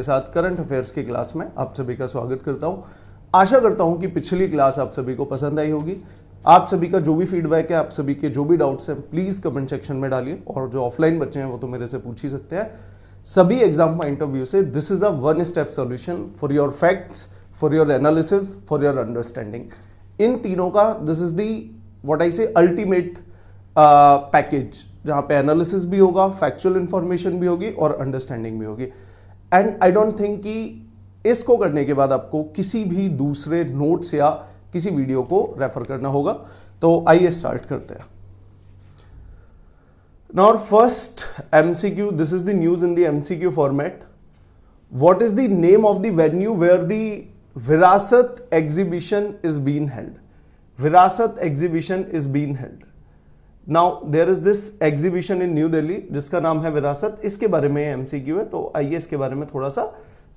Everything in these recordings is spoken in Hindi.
के साथ करंट अफेयर्स की क्लास में आप सभी का स्वागत करता हूं आशा करता हूं कि पिछली क्लास आप सभी को पसंद आई होगी आप सभी का जो भी फीडबैक है आप सभी के जो भी डाउट्स हैं प्लीज़ कमेंट सेक्शन में डालिए और जो ऑफलाइन बच्चे हैं वो तो मेरे से पूछ ही सकते हैं सभी एग्जाम पॉइंट ऑफ व्यू से this is a one step solution for your facts for your analysis for your understanding इन तीनों का this is the what I say ultimate package जहां पे एनालिसिस भी होगा फैक्चुअल इंफॉर्मेशन भी होगी और अंडरस्टैंडिंग भी होगी एंड आई डोंट थिंक कि इसको करने के बाद आपको किसी भी दूसरे नोट्स या किसी वीडियो को रेफर करना होगा तो आइए स्टार्ट करते हैं now first MCQ this is the news in the MCQ format what is the name of the venue where the Virasat exhibition is been held Virasat exhibition is been held now there is this exhibition in new Delhi जिसका नाम है विरासत इसके बारे में एम सी क्यू है तो आइए इसके बारे में थोड़ा सा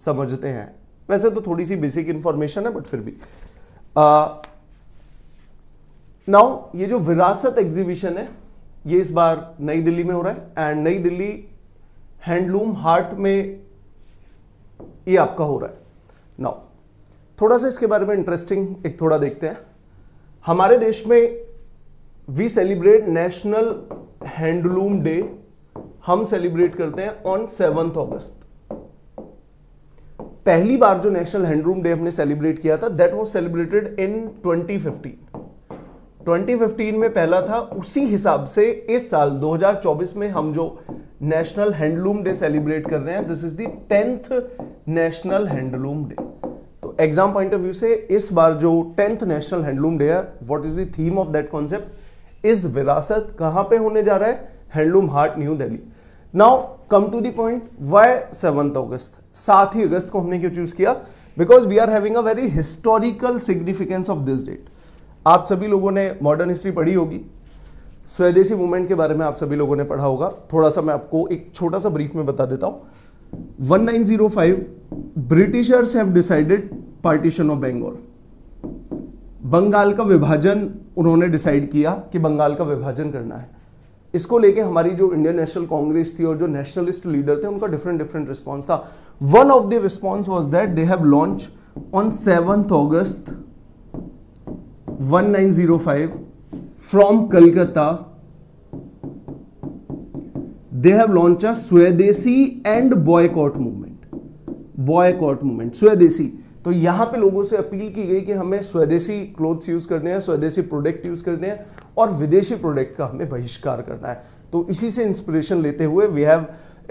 समझते हैं वैसे तो थोड़ी सी बेसिक इंफॉर्मेशन है बट फिर भी नाउ uh, ये जो विरासत एग्जीबिशन है ये इस बार नई दिल्ली में हो रहा है एंड नई दिल्ली हैंडलूम हार्ट में ये आपका हो रहा है नाउ थोड़ा सा इसके बारे में इंटरेस्टिंग एक थोड़ा देखते हैं हमारे देश में we celebrate national handloom day हम सेलिब्रेट करते हैं ऑन सेवंथ ऑगस्ट पहली बार जो नेशनल हैंडलूम डे हमने सेलिब्रेट किया था दैट वॉज सेलिब्रेटेड इन 2015 2015 में पहला था उसी हिसाब से इस साल 2024 में हम जो नेशनल हैंडलूम डे सेलिब्रेट कर रहे हैं this is tenth national handloom day तो एग्जाम पॉइंट ऑफ व्यू से इस बार जो टेंथ नेशनल हैंडलूम डे है what is the theme of that concept इस विरासत कहां पे होने जा रहा है handloom Haat new Delhi now come to the point why seventh अगस्त सात ही अगस्त को हमने क्यों चूज किया because we are having a very historical significance of this date आप सभी लोगों ने मॉडर्न हिस्ट्री पढ़ी होगी स्वदेशी मूवमेंट के बारे में आप सभी लोगों ने पढ़ा होगा थोड़ा सा मैं आपको एक छोटा सा ब्रीफ में बता देता हूं 1905 Britishers have decided partition of Bengal Bengal का विभाजन उन्होंने डिसाइड किया कि बंगाल का विभाजन करना है इसको लेके हमारी जो इंडियन नेशनल कांग्रेस थी और जो नेशनलिस्ट लीडर थे उनका डिफरेंट डिफरेंट रिस्पॉन्स था one of the response was that they have launch on seventh August 1905 from Calcutta they have launch a Swadeshi and boycott movement boycott movement Swadeshi तो यहाँ पे लोगों से अपील की गई कि हमें स्वदेशी क्लोथ्स यूज़ करने हैं स्वदेशी प्रोडक्ट यूज़ करने हैं और विदेशी प्रोडक्ट का हमें बहिष्कार करना है तो इसी से इंस्पिरेशन लेते हुए we have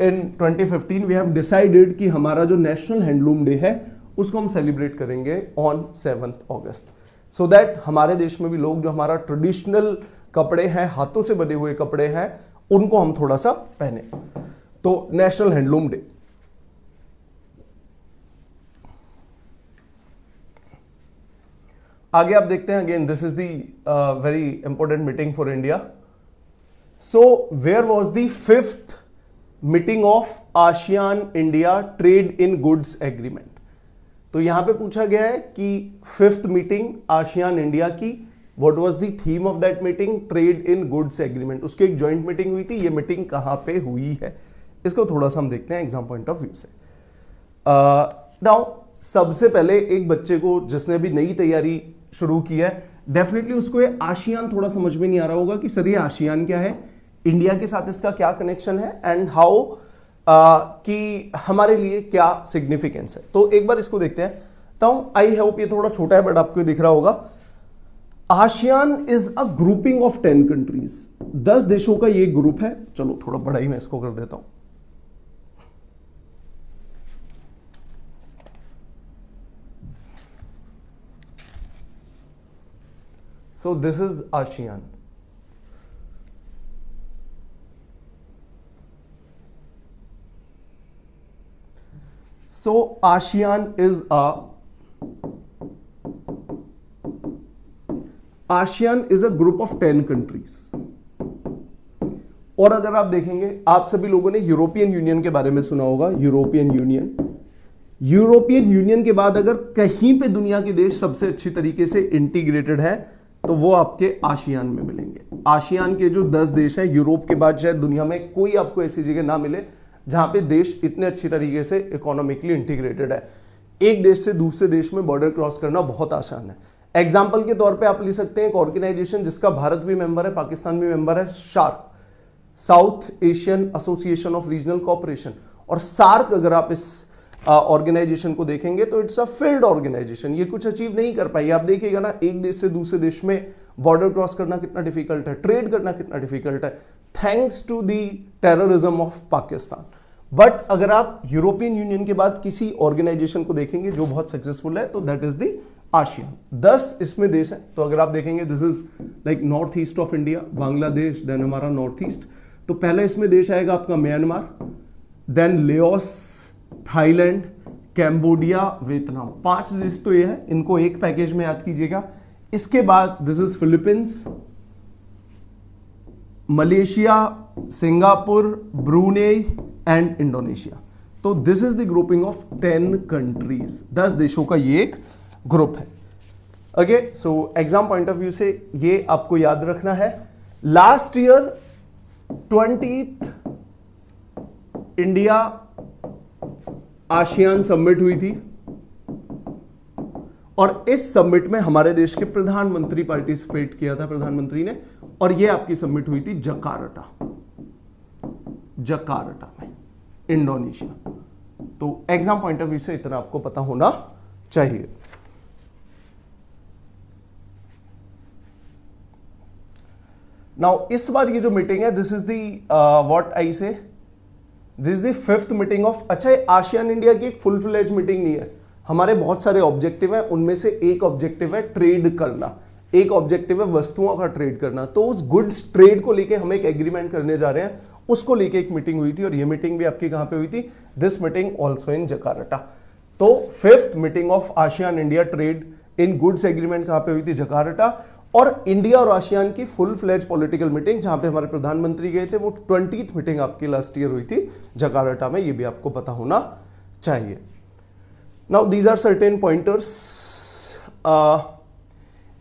in 2015 we have decided कि हमारा जो नेशनल हैंडलूम डे है उसको हम सेलिब्रेट करेंगे ऑन सेवन अगस्त सो दैट हमारे देश में भी लोग जो हमारा ट्रेडिशनल कपड़े हैं हाथों से बने हुए कपड़े हैं उनको हम थोड़ा सा पहने तो नेशनल हैंडलूम डे आगे आप देखते हैं again this is the very important meeting for India so where was the fifth meeting of ASEAN India trade in goods agreement तो यहां पे पूछा गया है कि फिफ्थ मीटिंग आशियान इंडिया की what was the theme of that meeting trade in goods agreement उसकी एक ज्वाइंट मीटिंग हुई थी ये मीटिंग कहां पे हुई है इसको थोड़ा सा हम देखते हैं एग्जाम पॉइंट ऑफ व्यू से नाउ uh, सबसे पहले एक बच्चे को जिसने भी नई तैयारी शुरू किया है डेफिनेटली उसको ये आशियान थोड़ा समझ में नहीं आ रहा होगा कि सर ये आशियान क्या है इंडिया के साथ इसका क्या कनेक्शन है एंड हाउ कि हमारे लिए क्या सिग्निफिकेंस है तो एक बार इसको देखते हैं नाउ आई होप ये थोड़ा छोटा है बट आपको दिख रहा होगा ASEAN is a grouping of ten countries दस देशों का ये ग्रुप है चलो थोड़ा बड़ा ही मैं इसको कर देता हूं So this is ASEAN. So ASEAN is a ASEAN is a group of ten countries और अगर आप देखेंगे आप सभी लोगों ने यूरोपियन यूनियन के बारे में सुना होगा यूरोपियन यूनियन यूरोपियन यूनियन के बाद अगर कहीं पे दुनिया के देश सबसे अच्छी तरीके से इंटीग्रेटेड है तो वो आपके आशियान में मिलेंगे आशियान के जो दस देश हैं यूरोप के बाद शायद दुनिया में कोई आपको ऐसी जगह ना मिले जहां पे देश इतने अच्छी तरीके से इकोनॉमिकली इंटीग्रेटेड है एक देश से दूसरे देश में बॉर्डर क्रॉस करना बहुत आसान है एग्जाम्पल के तौर पर आप ले सकते हैं एक ऑर्गेनाइजेशन जिसका भारत भी मेंबर है पाकिस्तान भी मेंबर है SAARC South Asian Association of Regional Cooperation और सार्क अगर आप इस ऑर्गेनाइजेशन को देखेंगे तो इट्स अ फील्ड ऑर्गेनाइजेशन ये कुछ अचीव नहीं कर पाई आप देखिएगा ना एक देश से दूसरे देश में बॉर्डर क्रॉस करना कितना डिफिकल्ट है ट्रेड करना कितना डिफिकल्ट है thanks to the terrorism of Pakistan but अगर आप यूरोपियन यूनियन के बाद किसी ऑर्गेनाइजेशन को देखेंगे जो बहुत सक्सेसफुल है तो दैट इज दी आशियान दस इसमें देश है तो अगर आप देखेंगे this is like north east of India Bangladesh then हमारा नॉर्थ ईस्ट तो पहला इसमें देश आएगा आपका Myanmar then less Thailand Cambodia Vietnam पांच देश तो ये है इनको एक पैकेज में याद कीजिएगा इसके बाद this is Philippines Malaysia Singapore Brunei and Indonesia तो this is the grouping of ten countries दस देशों का ये एक ग्रुप है okay so exam point of view से ये आपको याद रखना है last year twenty India ASEAN submit हुई थी और इस सबमिट में हमारे देश के प्रधानमंत्री पार्टिसिपेट किया था प्रधानमंत्री ने और यह आपकी सबमिट हुई थी जकार्टा जकार्टा में इंडोनेशिया तो एग्जाम पॉइंट ऑफ व्यू से इतना आपको पता होना चाहिए नाउ इस बार ये जो मीटिंग है this is the what I say this the fifth meeting of अच्छा आशियान इंडिया की एक फुल फ्लेज मीटिंग नहीं है हमारे बहुत सारे ऑब्जेक्टिव हैं उनमें से एक ऑब्जेक्टिव है ट्रेड करना एक ऑब्जेक्टिव है वस्तुओं का ट्रेड करना तो उस गुड्स ट्रेड को लेके हम एक एग्रीमेंट करने जा रहे हैं उसको लेके एक मीटिंग हुई थी और ये मीटिंग भी आपकी कहां पे हुई थी this meeting also in Jakarta तो fifth meeting of ASEAN India trade in goods agreement कहां पे हुई थी जकार्टा और इंडिया और आसियान की फुल फ्लेज पॉलिटिकल मीटिंग जहां पे हमारे प्रधानमंत्री गए थे वो ट्वेंटी मीटिंग आपकी लास्ट ईयर हुई थी जकार्टा में ये भी आपको पता होना चाहिए now these are certain pointers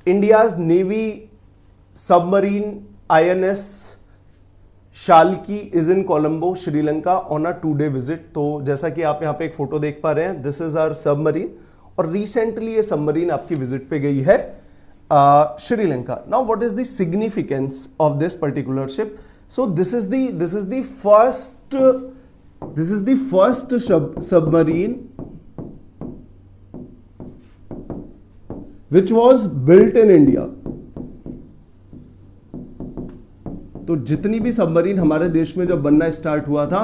India navy submarine INS Shalki is in Colombo Sri Lanka on a two day visit तो जैसा कि आप यहां पे एक फोटो देख पा रहे हैं दिस इज आर सबमरीन और रिसेंटली ये सबमरीन आपकी विजिट पे गई है uh, Sri Lanka. Now, what is the significance of this particular ship? So, this is the this is the first uh, this is the first sub submarine which was built in India. तो जितनी भी सबमरीन हमारे देश में जब बनना स्टार्ट हुआ था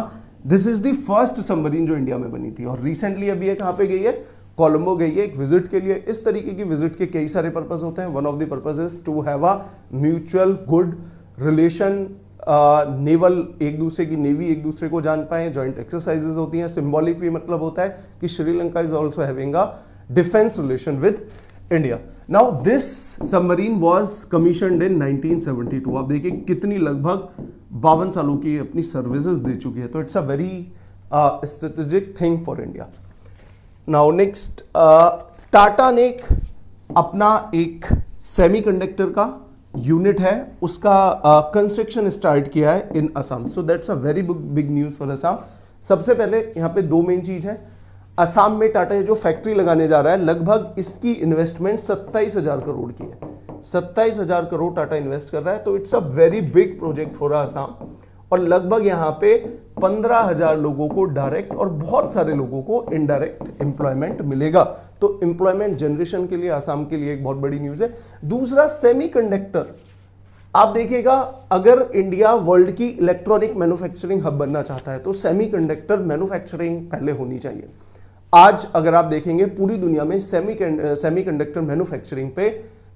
this is the first submarine जो इंडिया में बनी थी और रिसेंटली अभी ये कहां पे गई है कोलंबो गई है एक विजिट के लिए इस तरीके की विजिट के कई सारे पर्पज होते हैं one of the purpose is to have a mutual good relation naval एक दूसरे की नेवी एक दूसरे को जान पाए जॉइंट एक्सरसाइजेज होती हैं सिम्बॉलिक भी मतलब होता है कि Sri Lanka is also having a defence relation with India now this submarine was commission in 1972 आप देखिए कितनी लगभग बावन सालों की अपनी सर्विसेज दे चुकी है तो it's a very strategic thing for India now next Tata ने अपना एक सेमीकंडक्टर का यूनिट है उसका कंस्ट्रक्शन uh, स्टार्ट किया है in Assam so that's a very big news for Assam सबसे पहले यहां पे दो मेन चीज है असम में टाटा जो फैक्ट्री लगाने जा रहा है लगभग इसकी इन्वेस्टमेंट सत्ताईस हजार करोड़ की है सत्ताईस हजार करोड़ टाटा इन्वेस्ट कर रहा है तो it's a very big project for Assam और लगभग यहाँ पे पंद्रह हजार लोगों को डायरेक्ट और बहुत सारे लोगों को इनडायरेक्ट एम्प्लॉयमेंट मिलेगा तो एम्प्लॉयमेंट जनरेशन के लिए आसाम के लिए एक बहुत बड़ी न्यूज है दूसरा सेमीकंडक्टर आप देखिएगा अगर इंडिया वर्ल्ड की इलेक्ट्रॉनिक मैन्युफैक्चरिंग हब बनना चाहता है तो सेमीकंडक्टर मैन्युफैक्चरिंग पहले होनी चाहिए आज अगर आप देखेंगे पूरी दुनिया में सेमी सेमीकंडक्टर मैन्युफैक्चरिंग पे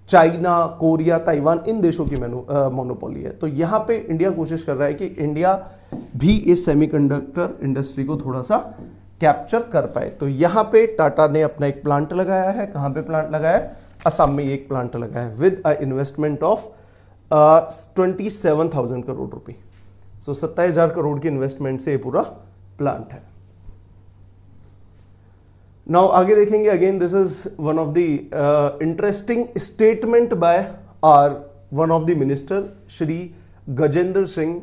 चाइना कोरिया ताइवान इन देशों की मोनोपोली है तो यहाँ पे इंडिया कोशिश कर रहा है कि इंडिया भी इस सेमीकंडक्टर इंडस्ट्री को थोड़ा सा कैप्चर कर पाए तो यहाँ पे टाटा ने अपना एक प्लांट लगाया है कहाँ पे प्लांट लगाया है असम में एक प्लांट लगाया है with a investment of twenty seven thousand crore रुपये सो सत्ताईस हजार करोड़ की इन्वेस्टमेंट से ये पूरा प्लांट है नाउ आगे देखेंगे again this is one of the interesting statement by our one of the minister Shri Gajendra Singh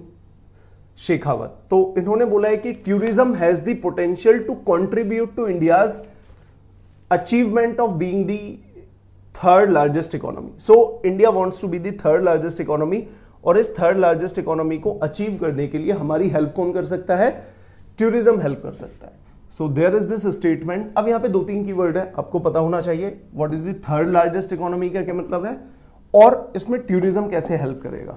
Shekhawat तो इन्होंने बोला है कि tourism has the potential to contribute to India's achievement of being the third largest economy so India wants to be the third largest economy और इस थर्ड लार्जेस्ट इकोनॉमी को अचीव करने के लिए हमारी हेल्प कौन कर सकता है टूरिज्म हेल्प कर सकता है so there is this statement अब यहां पे दो तीन कीवर्ड है आपको पता होना चाहिए what is the third largest economy का क्या मतलब है और इसमें टूरिज्म कैसे हेल्प करेगा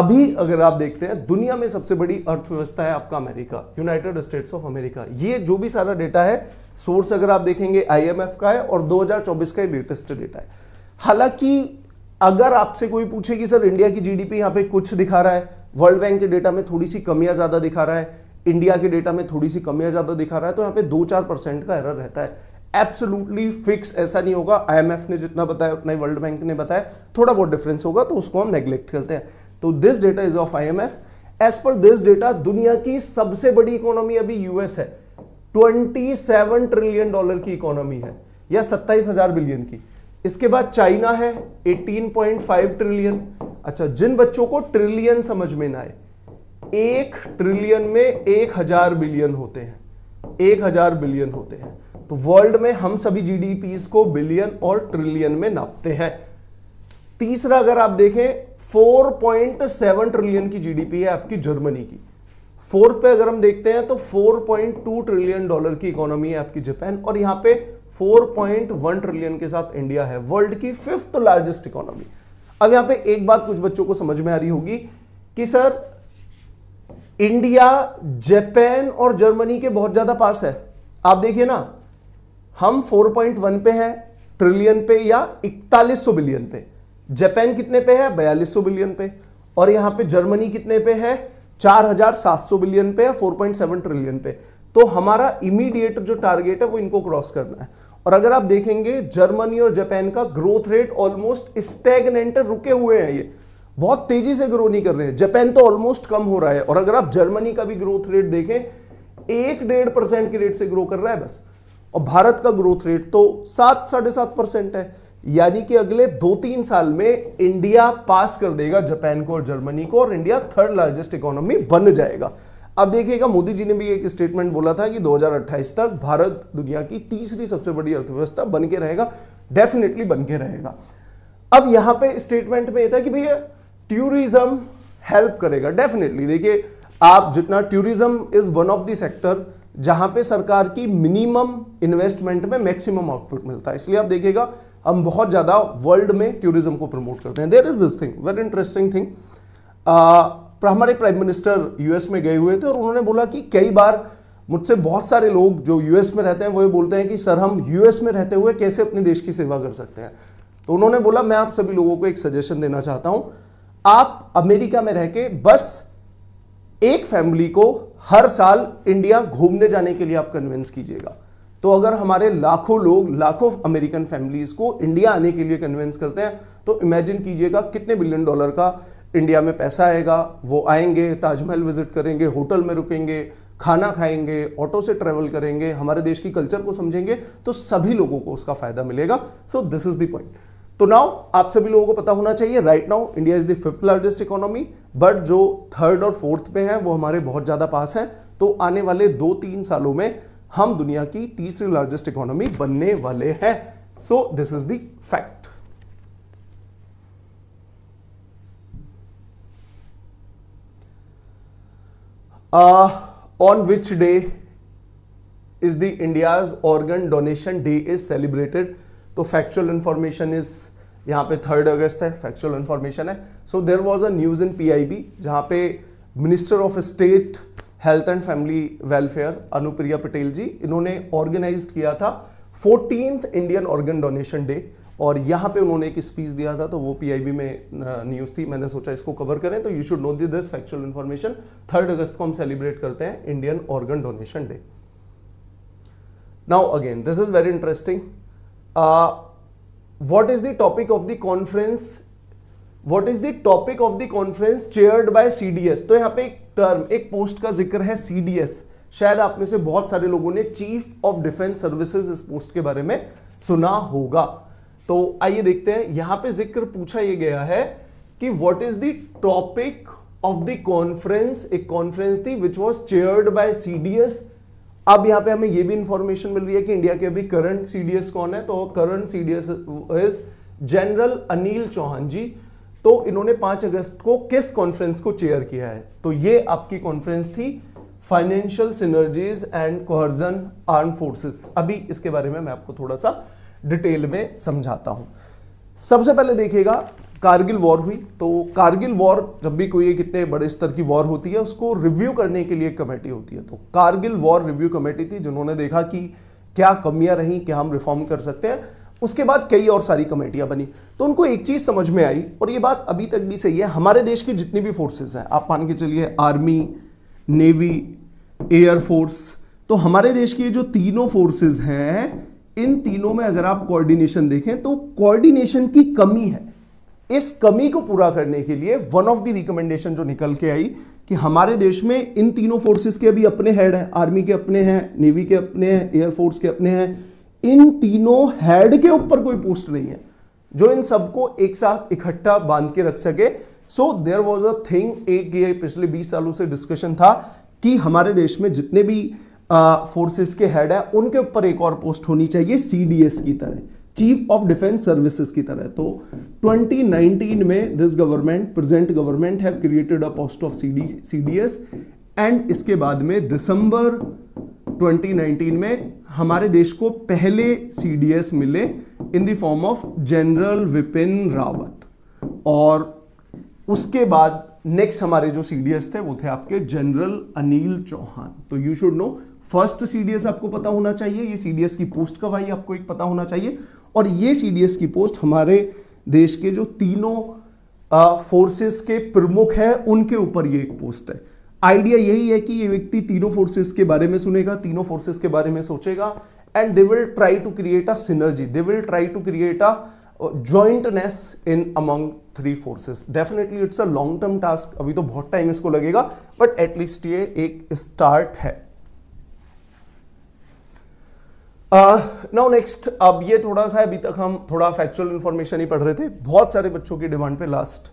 अभी अगर आप देखते हैं दुनिया में सबसे बड़ी अर्थव्यवस्था है आपका America United States of America ये जो भी सारा डेटा है सोर्स अगर आप देखेंगे आईएमएफ का है और 2024 का लेटेस्ट डेटा है हालांकि अगर आपसे कोई पूछे कि सर इंडिया की जीडीपी यहां पे कुछ दिखा रहा है वर्ल्ड बैंक के डेटा में थोड़ी सी कमियां ज्यादा दिखा रहा है इंडिया के डेटा में थोड़ी सी कमियां ज़्यादा दिखा रहा है तो यहाँ पे दो चार परसेंट का एरर रहता है एब्सोल्युटली फिक्स ऐसा नहीं होगा आईएमएफ ने जितना बताया उतना ही वर्ल्ड बैंक ने बताया थोड़ा बहुत डिफरेंस होगा तो उसको हम नेग्लेक्ट करते हैं तो this data is of IMF as per this data दुनिया की सबसे बड़ी इकोनॉमी अभी यूएस है 27 ट्रिलियन डॉलर की इकोनॉमी है या सत्ताईस हजार बिलियन की इसके बाद चाइना है 18.5 ट्रिलियन अच्छा जिन बच्चों को ट्रिलियन समझ में ना आए एक ट्रिलियन में एक हजार बिलियन होते हैं एक हजार बिलियन होते हैं तो वर्ल्ड में हम सभी जीडीपी को बिलियन और ट्रिलियन में नापते हैं तीसरा अगर आप देखें 4.7 ट्रिलियन की जीडीपी है आपकी जर्मनी की फोर्थ पे अगर हम देखते हैं तो 4.2 ट्रिलियन डॉलर की इकोनॉमी है आपकी जापान और यहां पे 4.1 ट्रिलियन के साथ इंडिया है वर्ल्ड की फिफ्थ लार्जेस्ट इकोनॉमी अब यहां पे एक बात कुछ बच्चों को समझ में आ रही होगी कि सर इंडिया जापान और जर्मनी के बहुत ज्यादा पास है आप देखिए ना हम 4.1 पे है ट्रिलियन पे या इकतालीस बिलियन पे जापान कितने पे है बयालीस बिलियन पे और यहां पे जर्मनी कितने पे है 4,700 बिलियन पे या 4.7 ट्रिलियन पे तो हमारा इमीडिएट जो टारगेट है वो इनको क्रॉस करना है और अगर आप देखेंगे जर्मनी और जापान का ग्रोथ रेट ऑलमोस्ट स्टेगनेंट रुके हुए हैं ये बहुत तेजी से ग्रो नहीं कर रहे हैं जापान तो ऑलमोस्ट कम हो रहा है और अगर आप जर्मनी का भी ग्रोथ रेट देखें एक डेढ़ परसेंट के रेट से ग्रो कर रहा है बस और भारत का ग्रोथ रेट तो सात साढ़े सात परसेंट है यानी कि अगले दो तीन साल में इंडिया पास कर देगा जापान को और जर्मनी को और इंडिया थर्ड लार्जेस्ट इकोनॉमी बन जाएगा अब देखिएगा मोदी जी ने भी एक स्टेटमेंट बोला था कि 2028 तक भारत दुनिया की तीसरी सबसे बड़ी अर्थव्यवस्था बन के रहेगा डेफिनेटली बन के रहेगा अब यहां पे स्टेटमेंट में यह था कि भैया टूरिज्म हेल्प करेगा डेफिनेटली देखिए आप जितना tourism is one of the sector जहां पे सरकार की मिनिमम इन्वेस्टमेंट में मैक्सिमम आउटपुट मिलता है इसलिए आप देखिएगा हम बहुत ज़्यादा वर्ल्ड में टूरिज्म को प्रमोट करते हैं there is this thing very interesting thing हमारे प्राइम मिनिस्टर यूएस में गए हुए थे और उन्होंने बोला कि कई बार मुझसे बहुत सारे लोग जो यूएस में रहते हैं वो ये बोलते हैं कि सर हम यूएस में रहते हुए कैसे अपने देश की सेवा कर सकते हैं तो उन्होंने बोला मैं आप सभी लोगों को एक सजेशन देना चाहता हूं आप अमेरिका में रह के बस एक फैमिली को हर साल इंडिया घूमने जाने के लिए आप कन्विंस कीजिएगा तो अगर हमारे लाखों लोग लाखों अमेरिकन फैमिलीज को इंडिया आने के लिए कन्विंस करते हैं तो इमेजिन कीजिएगा कितने बिलियन डॉलर का इंडिया में पैसा आएगा वो आएंगे ताजमहल विजिट करेंगे होटल में रुकेंगे खाना खाएंगे ऑटो से ट्रेवल करेंगे हमारे देश की कल्चर को समझेंगे तो सभी लोगों को उसका फायदा मिलेगा so this is the point तो नाउ आप सभी लोगों को पता होना चाहिए right now India is the fifth largest economy but जो थर्ड और फोर्थ पे है वो हमारे बहुत ज्यादा पास है तो आने वाले दो तीन सालों में हम दुनिया की तीसरी लार्जेस्ट इकोनॉमी बनने वाले हैं so this is the fact on which day is the India's organ donation day is celebrated तो फैक्चुअल इन्फॉर्मेशन इज यहाँ पे थर्ड अगस्त है फैक्चुअल इन्फॉर्मेशन है so there was a news in P I B जहाँ पे minister of state health and family welfare Anupriya Patel ji इन्होंने ऑर्गेनाइज किया था fourteen Indian organ donation day और यहाँ पे उन्होंने एक स्पीच दिया था तो वो पीआईबी में न्यूज़ थी मैंने सोचा इसको कवर करें तो you should know this factual information third August को हम सेलिब्रेट करते हैं Indian organ donation day now again this is very interesting uh, is the topic of the conference what is the topic of the conference chaired by S तो यहां पर एक टर्म एक पोस्ट का जिक्र है सी डी एस शायद आप में से बहुत सारे लोगों ने चीफ ऑफ डिफेंस सर्विस इस पोस्ट के बारे में सुना होगा तो आइए देखते हैं यहां पर जिक्र पूछा यह गया है कि what is the topic of the conference एक कॉन्फ्रेंस थी which was chair by C D S अब यहाँ पे हमें ये भी इंफॉर्मेशन मिल रही है कि इंडिया के अभी करंट सीडीएस कौन है तो current CDS is general Anil Chauhan ji तो इन्होंने 5 अगस्त को किस कॉन्फ्रेंस को चेयर किया है तो ये आपकी कॉन्फ्रेंस थी financial synergies and cohesion arm forces अभी इसके बारे में मैं आपको थोड़ा सा डिटेल में समझाता हूं सबसे पहले देखिएगा कारगिल वॉर हुई तो कारगिल वॉर जब भी कोई कितने इतने बड़े स्तर की वॉर होती है उसको रिव्यू करने के लिए कमेटी होती है तो कारगिल वॉर रिव्यू कमेटी थी जिन्होंने देखा कि क्या कमियां रहीं क्या हम रिफॉर्म कर सकते हैं उसके बाद कई और सारी कमेटियां बनी तो उनको एक चीज़ समझ में आई और ये बात अभी तक भी सही है हमारे देश की जितनी भी फोर्सेस हैं आप मान के चलिए आर्मी नेवी एयरफोर्स तो हमारे देश की जो तीनों फोर्सेज हैं इन तीनों में अगर आप कोऑर्डिनेशन देखें तो कोऑर्डिनेशन की कमी है इस कमी को पूरा करने के लिए वन ऑफ द रिकमेंडेशन जो निकल के आई कि हमारे देश में इन तीनों फोर्सेस के अभी अपने हेड हैं आर्मी के अपने हैं नेवी के अपने हैं एयरफोर्स के अपने हैं इन तीनों हेड के ऊपर कोई पोस्ट नहीं है जो इन सबको एक साथ इकट्ठा बांध के रख सके सो देर वॉज अ थिंग एक ये पिछले 20 सालों से डिस्कशन था कि हमारे देश में जितने भी फोर्सेस के हेड है उनके ऊपर एक और पोस्ट होनी चाहिए सीडीएस की तरह चीफ ऑफ डिफेंस सर्विसेज की तरह तो 2019 में this government present government have created a post of CDS and इसके बाद में दिसंबर 2019 में हमारे देश को पहले सीडीएस मिले in the form of general Bipin Rawat और उसके बाद नेक्स्ट हमारे जो सीडीएस थे वो थे आपके जनरल अनिल चौहान तो you should know first CDS आपको पता होना चाहिए ये सीडीएस की पोस्ट कब आई आपको एक पता होना चाहिए और ये सीडीएस की पोस्ट हमारे देश के जो तीनों फोर्सेस के प्रमुख है उनके ऊपर ये एक पोस्ट है आइडिया यही है कि ये व्यक्ति तीनों फोर्सेस के बारे में सुनेगा तीनों फोर्सेस के बारे में सोचेगा and they will try to create a synergy they will try to create a jointness in among three forces definitely it's a long term task अभी तो बहुत टाइम इसको लगेगा बट एटलीस्ट ये एक स्टार्ट है नाउ uh, नेक्स्ट अब ये थोड़ा सा अभी तक हम थोड़ा फैक्चुअल इन्फॉर्मेशन ही पढ़ रहे थे बहुत सारे बच्चों की डिमांड पे लास्ट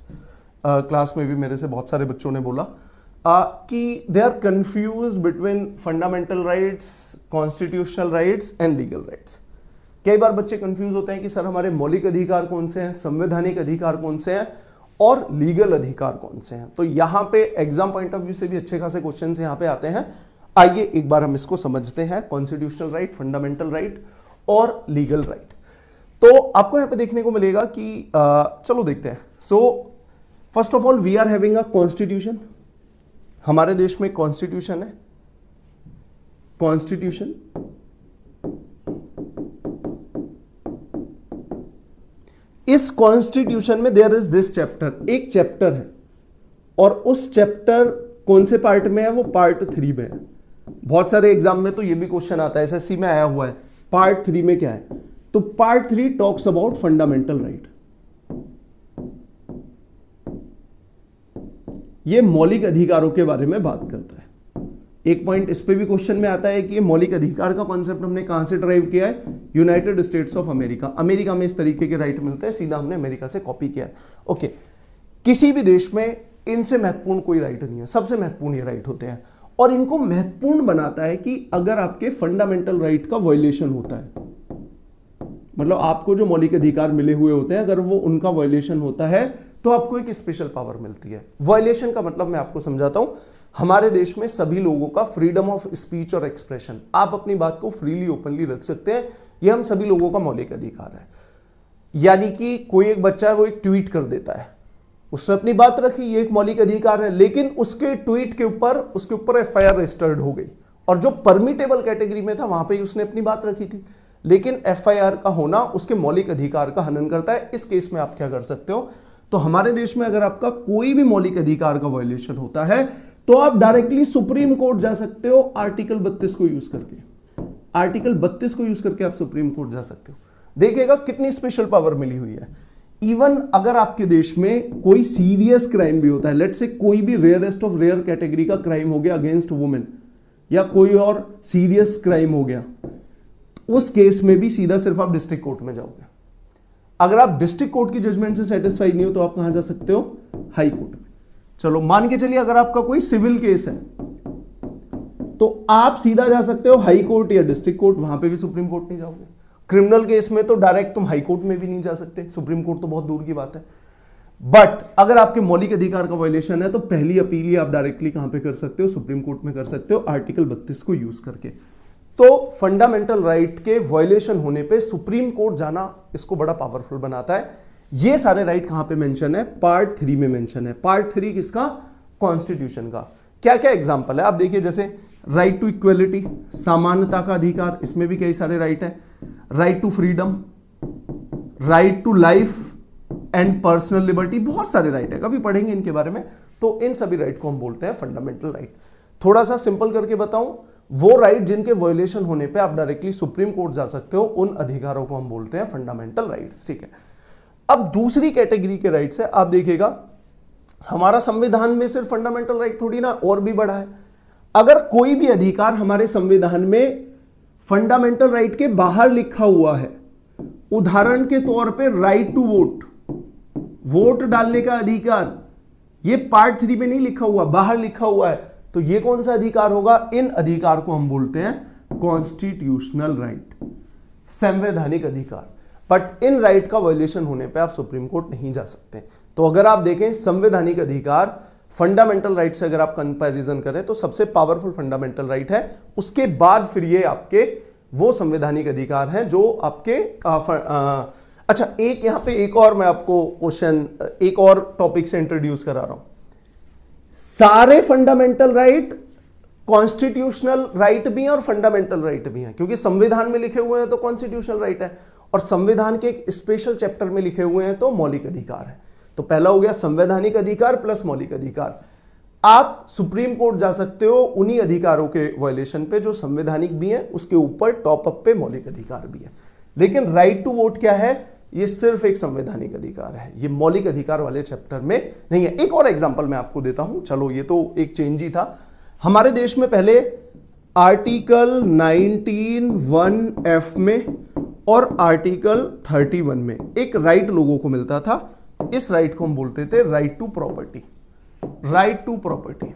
क्लास uh, में भी मेरे से बहुत सारे बच्चों ने बोला uh, कि they are confuse between fundamental rights constitutional rights and legal rights कई बार बच्चे कंफ्यूज होते हैं कि सर हमारे मौलिक अधिकार कौन से हैं संवैधानिक अधिकार कौन से हैं और लीगल अधिकार कौन से हैं तो यहाँ पे एग्जाम पॉइंट ऑफ व्यू से भी अच्छे खासे क्वेश्चन यहाँ पे आते हैं आइए एक बार हम इसको समझते हैं कॉन्स्टिट्यूशनल राइट फंडामेंटल राइट और लीगल राइट तो आपको यहां पे देखने को मिलेगा कि आ, चलो देखते हैं so first of all we are having a constitution हमारे देश में कॉन्स्टिट्यूशन है कॉन्स्टिट्यूशन इस कॉन्स्टिट्यूशन में देयर इज दिस चैप्टर एक चैप्टर है और उस चैप्टर कौन से पार्ट में है वो पार्ट थ्री में है बहुत सारे एग्जाम में तो ये भी क्वेश्चन आता है एसएससी में आया हुआ है पार्ट थ्री में क्या है तो part three talks about fundamental right ये मौलिक अधिकारों के बारे में बात करता है एक पॉइंट इस पे भी क्वेश्चन में आता है कि मौलिक अधिकार का कॉन्सेप्ट हमने कहां से ड्राइव किया है United States of America America में इस तरीके के राइट मिलते हैं सीधा हमने अमेरिका से कॉपी किया है ओके किसी भी देश में इनसे महत्वपूर्ण कोई राइट नहीं है सबसे महत्वपूर्ण ये राइट होते हैं और इनको महत्वपूर्ण बनाता है कि अगर आपके फंडामेंटल राइट का वॉयलेशन होता है मतलब आपको जो मौलिक अधिकार मिले हुए होते हैं अगर वो उनका वॉयलेशन होता है तो आपको एक स्पेशल पावर मिलती है वॉयलेशन का मतलब मैं आपको समझाता हूं हमारे देश में सभी लोगों का फ्रीडम ऑफ स्पीच और एक्सप्रेशन आप अपनी बात को फ्रीली ओपनली रख सकते हैं यह हम सभी लोगों का मौलिक अधिकार है यानी कि कोई एक बच्चा है वो एक ट्वीट कर देता है उसने अपनी बात रखी ये एक मौलिक अधिकार है लेकिन उसके ट्वीट के ऊपर उसके ऊपर एफ रजिस्टर्ड हो गई और जो परमिटेबल कैटेगरी में था वहां पे उसने अपनी बात रखी थी लेकिन एफआईआर का होना उसके मौलिक अधिकार का हनन करता है इस केस में आप क्या कर सकते हो तो हमारे देश में अगर आपका कोई भी मौलिक अधिकार का वायोलेशन होता है तो आप डायरेक्टली सुप्रीम कोर्ट जा सकते हो आर्टिकल बत्तीस को यूज करके आर्टिकल बत्तीस को यूज करके आप सुप्रीम कोर्ट जा सकते हो देखिएगा कितनी स्पेशल पावर मिली हुई है इवन अगर आपके देश में कोई सीरियस क्राइम भी होता है लेट से कोई भी रेयरेस्ट ऑफ रेयर कैटेगरी का क्राइम हो गया अगेंस्ट वुमेन या कोई और सीरियस क्राइम हो गया उस केस में भी सीधा सिर्फ आप डिस्ट्रिक्ट कोर्ट में जाओगे अगर आप डिस्ट्रिक्ट कोर्ट की जजमेंट से सेटिस्फाइड नहीं हो तो आप कहां जा सकते हो हाई कोर्ट में चलो मान के चलिए अगर आपका कोई सिविल केस है तो आप सीधा जा सकते हो हाई कोर्ट या डिस्ट्रिक्ट कोर्ट वहां पे भी सुप्रीम कोर्ट नहीं जाओगे क्रिमिनल केस में तो डायरेक्ट तुम हाईकोर्ट में भी नहीं जा सकते सुप्रीम कोर्ट तो बहुत दूर की बात है बट अगर आपके मौलिक अधिकार का वायलेशन है तो पहली अपील ही आप डायरेक्टली कहां पे कर सकते हो सुप्रीम कोर्ट में कर सकते हो आर्टिकल 32 को यूज करके तो फंडामेंटल राइट के वायलेशन होने पे सुप्रीम कोर्ट जाना इसको बड़ा पावरफुल बनाता है ये सारे राइट कहां पे मेंशन है पार्ट थ्री में मेंशन है पार्ट थ्री किसका कॉन्स्टिट्यूशन का क्या क्या एग्जाम्पल है आप देखिए जैसे राइट टू इक्वेलिटी सामान्यता का अधिकार इसमें भी कई सारे राइट है right to freedom right to life and personal liberty बहुत सारे राइट है कभी पढ़ेंगे इनके बारे में तो इन सभी राइट को हम बोलते हैं फंडामेंटल राइट थोड़ा सा सिंपल करके बताऊं वो राइट जिनके वायोलेशन होने पे आप डायरेक्टली सुप्रीम कोर्ट जा सकते हो उन अधिकारों को हम बोलते हैं फंडामेंटल राइट ठीक है अब दूसरी कैटेगरी के राइट्स है आप देखिएगा हमारा संविधान में सिर्फ फंडामेंटल राइट थोड़ी ना और भी बड़ा है अगर कोई भी अधिकार हमारे संविधान में फंडामेंटल राइट के बाहर लिखा हुआ है उदाहरण के तौर पे राइट टू वोट वोट डालने का अधिकार ये पार्ट थ्री में नहीं लिखा हुआ बाहर लिखा हुआ है तो ये कौन सा अधिकार होगा इन अधिकार को हम बोलते हैं कॉन्स्टिट्यूशनल राइट संवैधानिक अधिकार बट इन राइट का वायोलेशन होने पे आप सुप्रीम कोर्ट नहीं जा सकते तो अगर आप देखें संवैधानिक अधिकार फंडामेंटल राइट से अगर आप कंपैरिजन करें तो सबसे पावरफुल फंडामेंटल राइट है उसके बाद फिर ये आपके वो संवैधानिक अधिकार हैं जो आपके आ, फर, आ, अच्छा एक यहां पे एक और मैं आपको क्वेश्चन एक और टॉपिक से इंट्रोड्यूस करा रहा हूं सारे फंडामेंटल राइट कॉन्स्टिट्यूशनल राइट भी हैं और फंडामेंटल राइट भी हैं क्योंकि संविधान में लिखे हुए हैं तो कॉन्स्टिट्यूशनल राइट है और संविधान के एक स्पेशल चैप्टर में लिखे हुए हैं तो मौलिक अधिकार है तो पहला हो गया संवैधानिक अधिकार प्लस मौलिक अधिकार आप सुप्रीम कोर्ट जा सकते हो उन्हीं अधिकारों के वायलेशन पे जो संवैधानिक भी है उसके ऊपर टॉप अप पे मौलिक अधिकार भी है लेकिन राइट टू वोट क्या है ये सिर्फ एक संवैधानिक अधिकार है ये मौलिक अधिकार वाले चैप्टर में नहीं है एक और एग्जाम्पल मैं आपको देता हूं चलो ये तो एक चेंज ही था हमारे देश में पहले आर्टिकल 19 वन एफ में और आर्टिकल 31 में एक राइट लोगों को मिलता था इस राइट को हम बोलते थे right to property right to property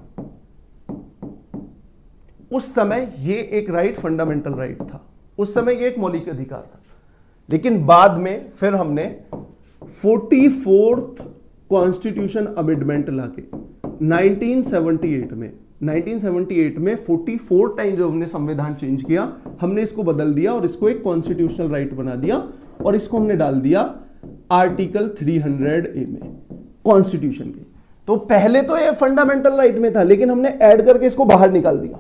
उस समय ये एक राइट फंडामेंटल राइट था उस समय ये एक मौलिक अधिकार था लेकिन बाद में फिर हमने फोर्टी फोर्थ कॉन्स्टिट्यूशन अमेंडमेंट लाके 1978 में 1978 में 44 टाइम जो हमने संविधान चेंज किया हमने इसको बदल दिया और इसको एक कॉन्स्टिट्यूशनल राइट बना दिया और इसको हमने डाल दिया आर्टिकल 300 ए में कॉन्स्टिट्यूशन के तो पहले तो ये फंडामेंटल राइट में था लेकिन हमने ऐड करके इसको बाहर निकाल दिया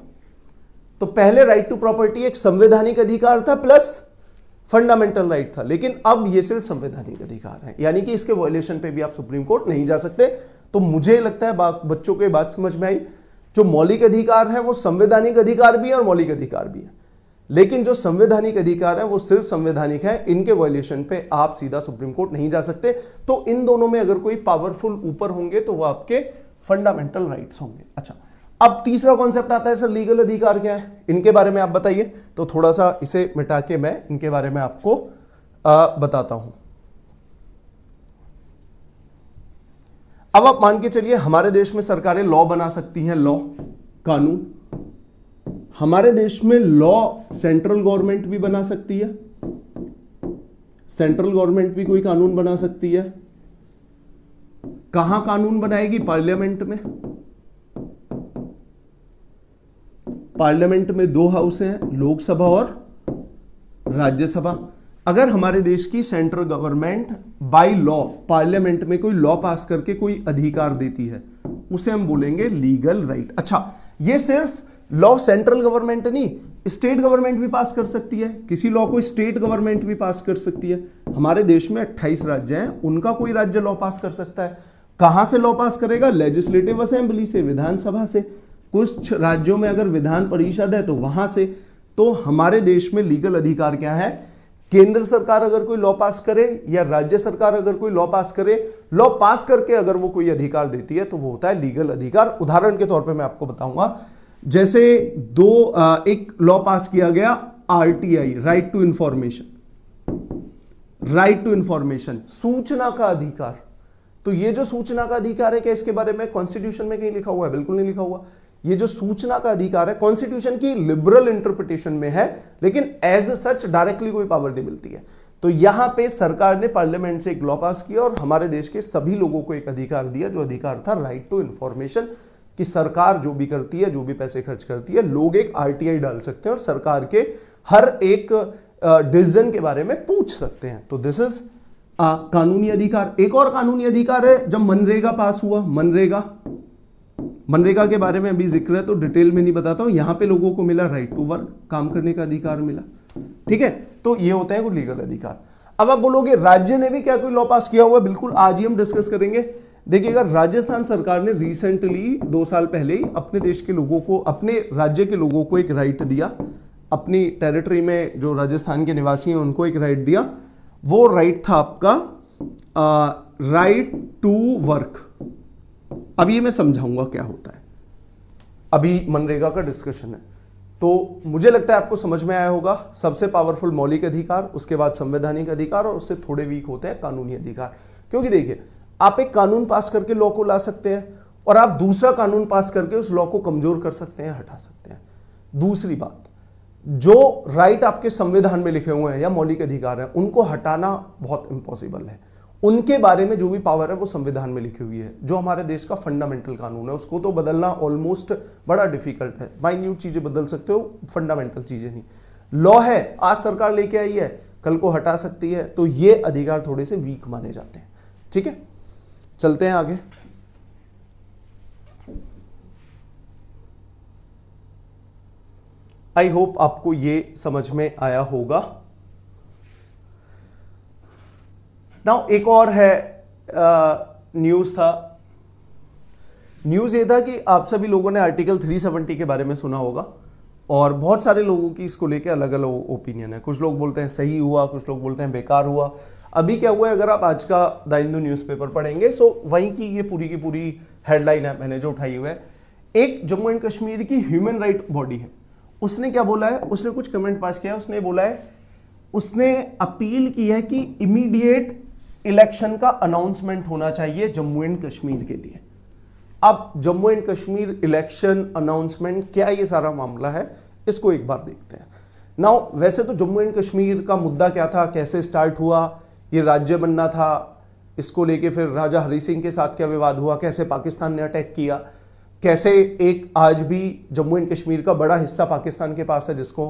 तो पहले राइट टू प्रॉपर्टी एक संवैधानिक अधिकार था प्लस फंडामेंटल राइट था लेकिन अब ये सिर्फ संवैधानिक अधिकार है यानी कि इसके वॉयलेशन पे भी आप सुप्रीम कोर्ट नहीं जा सकते तो मुझे लगता है बच्चों को बात समझ में आई जो मौलिक अधिकार है वो संवैधानिक अधिकार भी है और मौलिक अधिकार भी है लेकिन जो संवैधानिक अधिकार है वो सिर्फ संवैधानिक है इनके वायलेशन पे आप सीधा सुप्रीम कोर्ट नहीं जा सकते तो इन दोनों में अगर कोई पावरफुल ऊपर होंगे तो वो आपके फंडामेंटल राइट्स होंगे अच्छा अब तीसरा कॉन्सेप्ट आता है सर लीगल अधिकार क्या है इनके बारे में आप बताइए तो थोड़ा सा इसे मिटा के मैं इनके बारे में आपको आ, बताता हूं अब आप मान के चलिए हमारे देश में सरकारें लॉ बना सकती हैं लॉ कानून हमारे देश में लॉ सेंट्रल गवर्नमेंट भी बना सकती है सेंट्रल गवर्नमेंट भी कोई कानून बना सकती है कहां कानून बनाएगी पार्लियामेंट में पार्लियामेंट में दो हाउस हैं लोकसभा और राज्यसभा अगर हमारे देश की central government by law parliament में कोई लॉ पास करके कोई अधिकार देती है उसे हम बोलेंगे लीगल राइट अच्छा ये सिर्फ लॉ सेंट्रल गवर्नमेंट नहीं स्टेट गवर्नमेंट भी पास कर सकती है किसी लॉ को स्टेट गवर्नमेंट भी पास कर सकती है हमारे देश में 28 राज्य हैं उनका कोई राज्य लॉ पास कर सकता है कहां से लॉ पास करेगा लेजिस्लेटिव असेंबली से विधानसभा से कुछ राज्यों में अगर विधान परिषद है तो वहां से तो हमारे देश में लीगल अधिकार क्या है केंद्र सरकार अगर कोई लॉ पास करे या राज्य सरकार अगर कोई लॉ पास करे लॉ पास करके अगर वो कोई अधिकार देती है तो वो होता है लीगल अधिकार उदाहरण के तौर पे मैं आपको बताऊंगा जैसे दो एक लॉ पास किया गया RTI right to information right to information सूचना का अधिकार तो ये जो सूचना का अधिकार है क्या इसके बारे में कॉन्स्टिट्यूशन में कहीं लिखा हुआ है बिल्कुल नहीं लिखा हुआ ये जो सूचना का अधिकार है कॉन्स्टिट्यूशन की लिबरल इंटरप्रिटेशन में है लेकिन एज सच डायरेक्टली कोई पावर नहीं मिलती है तो यहां पे सरकार ने पार्लियामेंट से एक लॉ पास किया और हमारे देश के सभी लोगों को एक अधिकार दिया जो अधिकार था राइट टू इंफॉर्मेशन कि सरकार जो भी करती है जो भी पैसे खर्च करती है लोग एक आरटीआई डाल सकते हैं और सरकार के हर एक डिसीजन के बारे में पूछ सकते हैं तो दिस इज कानूनी अधिकार एक और कानूनी अधिकार है जब मनरेगा पास हुआ मनरेगा मनरेगा के बारे में अभी जिक्र है तो डिटेल में नहीं बताता हूं यहां पे लोगों को मिला राइट टू वर्क काम करने का अधिकार मिला ठीक है तो ये होता है कुछ लीगल अधिकार अब आप बोलोगे राज्य ने भी क्या कोई लॉ पास किया हुआ बिल्कुल आज ही हम डिस्कस करेंगे देखिएगा राजस्थान सरकार ने रिसेंटली दो साल पहले ही अपने देश के लोगों को अपने राज्य के लोगों को एक राइट दिया अपनी टेरिटरी में जो राजस्थान के निवासी हैं उनको एक राइट दिया वो राइट था आपका आ, राइट टू वर्क अभी मैं समझाऊंगा क्या होता है अभी मनरेगा का डिस्कशन है तो मुझे लगता है आपको समझ में आया होगा सबसे पावरफुल मौलिक अधिकार उसके बाद संवैधानिक अधिकार और उससे थोड़े वीक होते हैं कानूनी अधिकार क्योंकि देखिए आप एक कानून पास करके लॉ को ला सकते हैं और आप दूसरा कानून पास करके उस लॉ को कमजोर कर सकते हैं हटा सकते हैं दूसरी बात जो राइट आपके संविधान में लिखे हुए हैं या मौलिक अधिकार हैं उनको हटाना बहुत इंपॉसिबल है उनके बारे में जो भी पावर है वो संविधान में लिखी हुई है जो हमारे देश का फंडामेंटल कानून है उसको तो बदलना ऑलमोस्ट बड़ा डिफिकल्ट है माइन्यूट चीज़ें बदल सकते हो फंडामेंटल चीज़ें नहीं लॉ है आज सरकार लेके आई है कल को हटा सकती है तो ये अधिकार थोड़े से वीक माने जाते हैं ठीक है चलते हैं आगे आई होप आपको ये समझ में आया होगा नाउ एक और है न्यूज़ था न्यूज़ ये था कि आप सभी लोगों ने आर्टिकल 370 के बारे में सुना होगा और बहुत सारे लोगों की इसको लेके अलग अलग ओपिनियन है कुछ लोग बोलते हैं सही हुआ कुछ लोग बोलते हैं बेकार हुआ अभी क्या हुआ है अगर आप आज का द हिंदू न्यूज़पेपर पढ़ेंगे सो वहीं की ये पूरी की पूरी हेडलाइन है मैंने जो उठाई हुई है एक जम्मू एंड कश्मीर की ह्यूमन राइट बॉडी है उसने क्या बोला है उसने कुछ कमेंट पास किया उसने बोला है उसने अपील की है कि इमीडिएट इलेक्शन का अनाउंसमेंट होना चाहिए जम्मू एंड कश्मीर के लिए अब Jammu and Kashmir election announcement क्या ये सारा मामला है इसको एक बार देखते हैं नाउ वैसे तो जम्मू एंड कश्मीर का मुद्दा क्या था कैसे स्टार्ट हुआ ये राज्य बनना था इसको लेके फिर राजा हरि सिंह के साथ क्या विवाद हुआ कैसे पाकिस्तान ने अटैक किया कैसे एक आज भी जम्मू एंड कश्मीर का बड़ा हिस्सा पाकिस्तान के पास है जिसको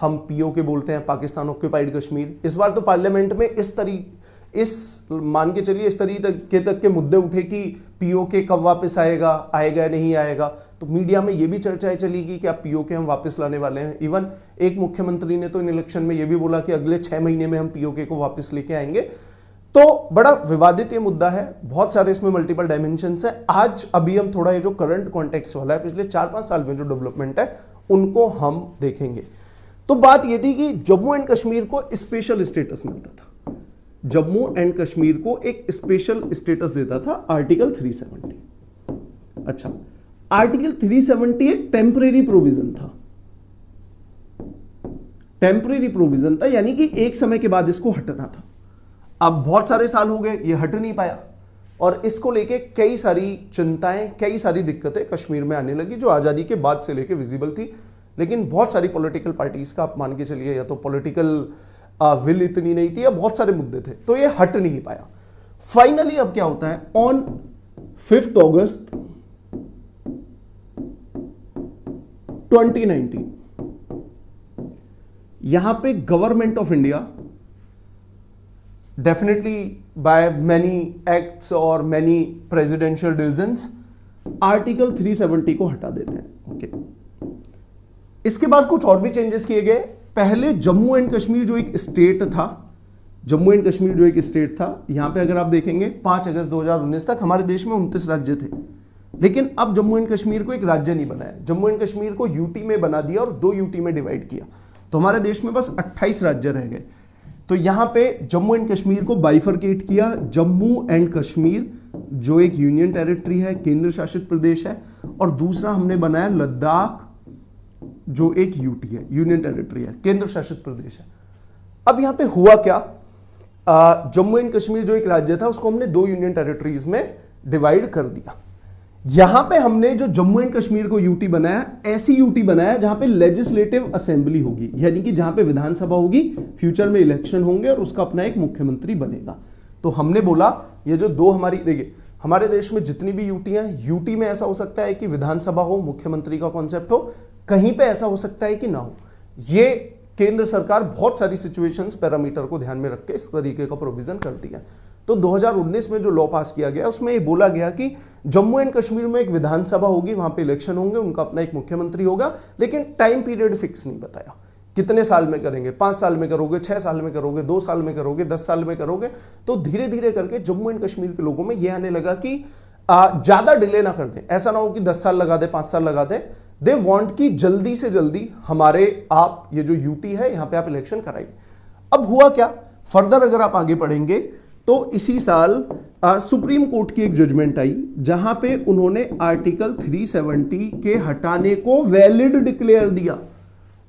हम पीओ के बोलते हैं पाकिस्तान ऑक्यूपाइड कश्मीर इस बार तो पार्लियामेंट में इस तरी इस मान के चलिए इस तरीके तक के मुद्दे उठे कि पीओके कब वापस आएगा आएगा नहीं आएगा तो मीडिया में ये भी चर्चाएं चली कि क्या पीओके हम वापस लाने वाले हैं इवन एक मुख्यमंत्री ने तो इन इलेक्शन में ये भी बोला कि अगले छह महीने में हम पीओके को वापस लेके आएंगे तो बड़ा विवादित ये मुद्दा है बहुत सारे इसमें मल्टीपल डायमेंशन है आज अभी हम थोड़ा ये जो करंट कॉन्टेक्स्ट वाला है पिछले चार पांच साल में जो डेवलपमेंट है उनको हम देखेंगे तो बात ये थी कि जम्मू एंड कश्मीर को स्पेशल स्टेटस मिलता था जम्मू एंड कश्मीर को एक स्पेशल स्टेटस देता था आर्टिकल 370 अच्छा आर्टिकल 370 एक टेम्परेरी प्रोविजन था टेम्परेरी प्रोविजन था यानी कि एक समय के बाद इसको हटना था अब बहुत सारे साल हो गए ये हट नहीं पाया और इसको लेके कई सारी चिंताएं कई सारी दिक्कतें कश्मीर में आने लगी जो आज़ादी के बाद से लेके विजिबल थी लेकिन बहुत सारी पॉलिटिकल पार्टीज का आप मान के चलिए या तो पॉलिटिकल विल इतनी नहीं थी या बहुत सारे मुद्दे थे तो ये हट नहीं पाया फाइनली अब क्या होता है ऑन फिफ्थ अगस्त 2019 यहां पे government of India definitely by many acts और मैनी प्रेसिडेंशियल डिसीजंस आर्टिकल 370 को हटा देते हैं ओके okay. इसके बाद कुछ और भी चेंजेस किए गए पहले जम्मू एंड कश्मीर जो एक स्टेट था जम्मू एंड कश्मीर जो एक स्टेट था यहां पे अगर आप देखेंगे 5 अगस्त 2019 तक हमारे देश में उनतीस राज्य थे लेकिन अब जम्मू एंड कश्मीर को एक राज्य नहीं बनाया जम्मू एंड कश्मीर को यूटी में बना दिया और दो यूटी में डिवाइड किया तो हमारे देश में बस 28 राज्य रह गए तो यहां पे जम्मू एंड कश्मीर को बाइफरकेट किया जम्मू एंड कश्मीर जो एक यूनियन टेरिटरी है केंद्र शासित प्रदेश है और दूसरा हमने बनाया लद्दाख जो एक यूटी है यूनियन टेरिटरी है केंद्र शासित प्रदेश है अब यहां पे हुआ क्या जम्मू एंड कश्मीर जो एक राज्य था उसको हमने दो यूनियन टेरिटरीज में डिवाइड कर दिया यहां पे हमने जो जम्मू एंड कश्मीर को यूटी बनाया ऐसी यूटी बनाया जहां पे लेजिस्लेटिव असेंबली होगी यानी कि जहां पे विधानसभा होगी फ्यूचर में इलेक्शन होंगे और उसका अपना एक मुख्यमंत्री बनेगा तो हमने बोला ये जो दो हमारी देखिए हमारे देश में जितनी भी यूटी हैं यूटी में ऐसा हो सकता है कि विधानसभा हो मुख्यमंत्री का कॉन्सेप्ट हो कहीं पे ऐसा हो सकता है कि ना हो ये केंद्र सरकार बहुत सारी सिचुएशंस पैरामीटर को ध्यान में रख के इस तरीके का प्रोविजन करती है तो 2019 में जो लॉ पास किया गया उसमें ये बोला गया कि जम्मू एंड कश्मीर में एक विधानसभा होगी वहां पे इलेक्शन होंगे उनका अपना एक मुख्यमंत्री होगा लेकिन टाइम पीरियड फिक्स नहीं बताया कितने साल में करेंगे पांच साल में करोगे छह साल में करोगे दो साल में करोगे दस साल में करोगे तो धीरे धीरे करके जम्मू एंड कश्मीर के लोगों में यह आने लगा कि ज़्यादा डिले ना कर दें ऐसा ना हो कि दस साल लगा दे पांच साल लगा दे दे वांट कि जल्दी से जल्दी हमारे आप ये जो यूटी है यहां पे आप इलेक्शन कराइए अब हुआ क्या फर्दर अगर आप आगे पढ़ेंगे तो इसी साल आ, सुप्रीम कोर्ट की एक जजमेंट आई जहां पे उन्होंने आर्टिकल 370 के हटाने को वैलिड डिक्लेयर दिया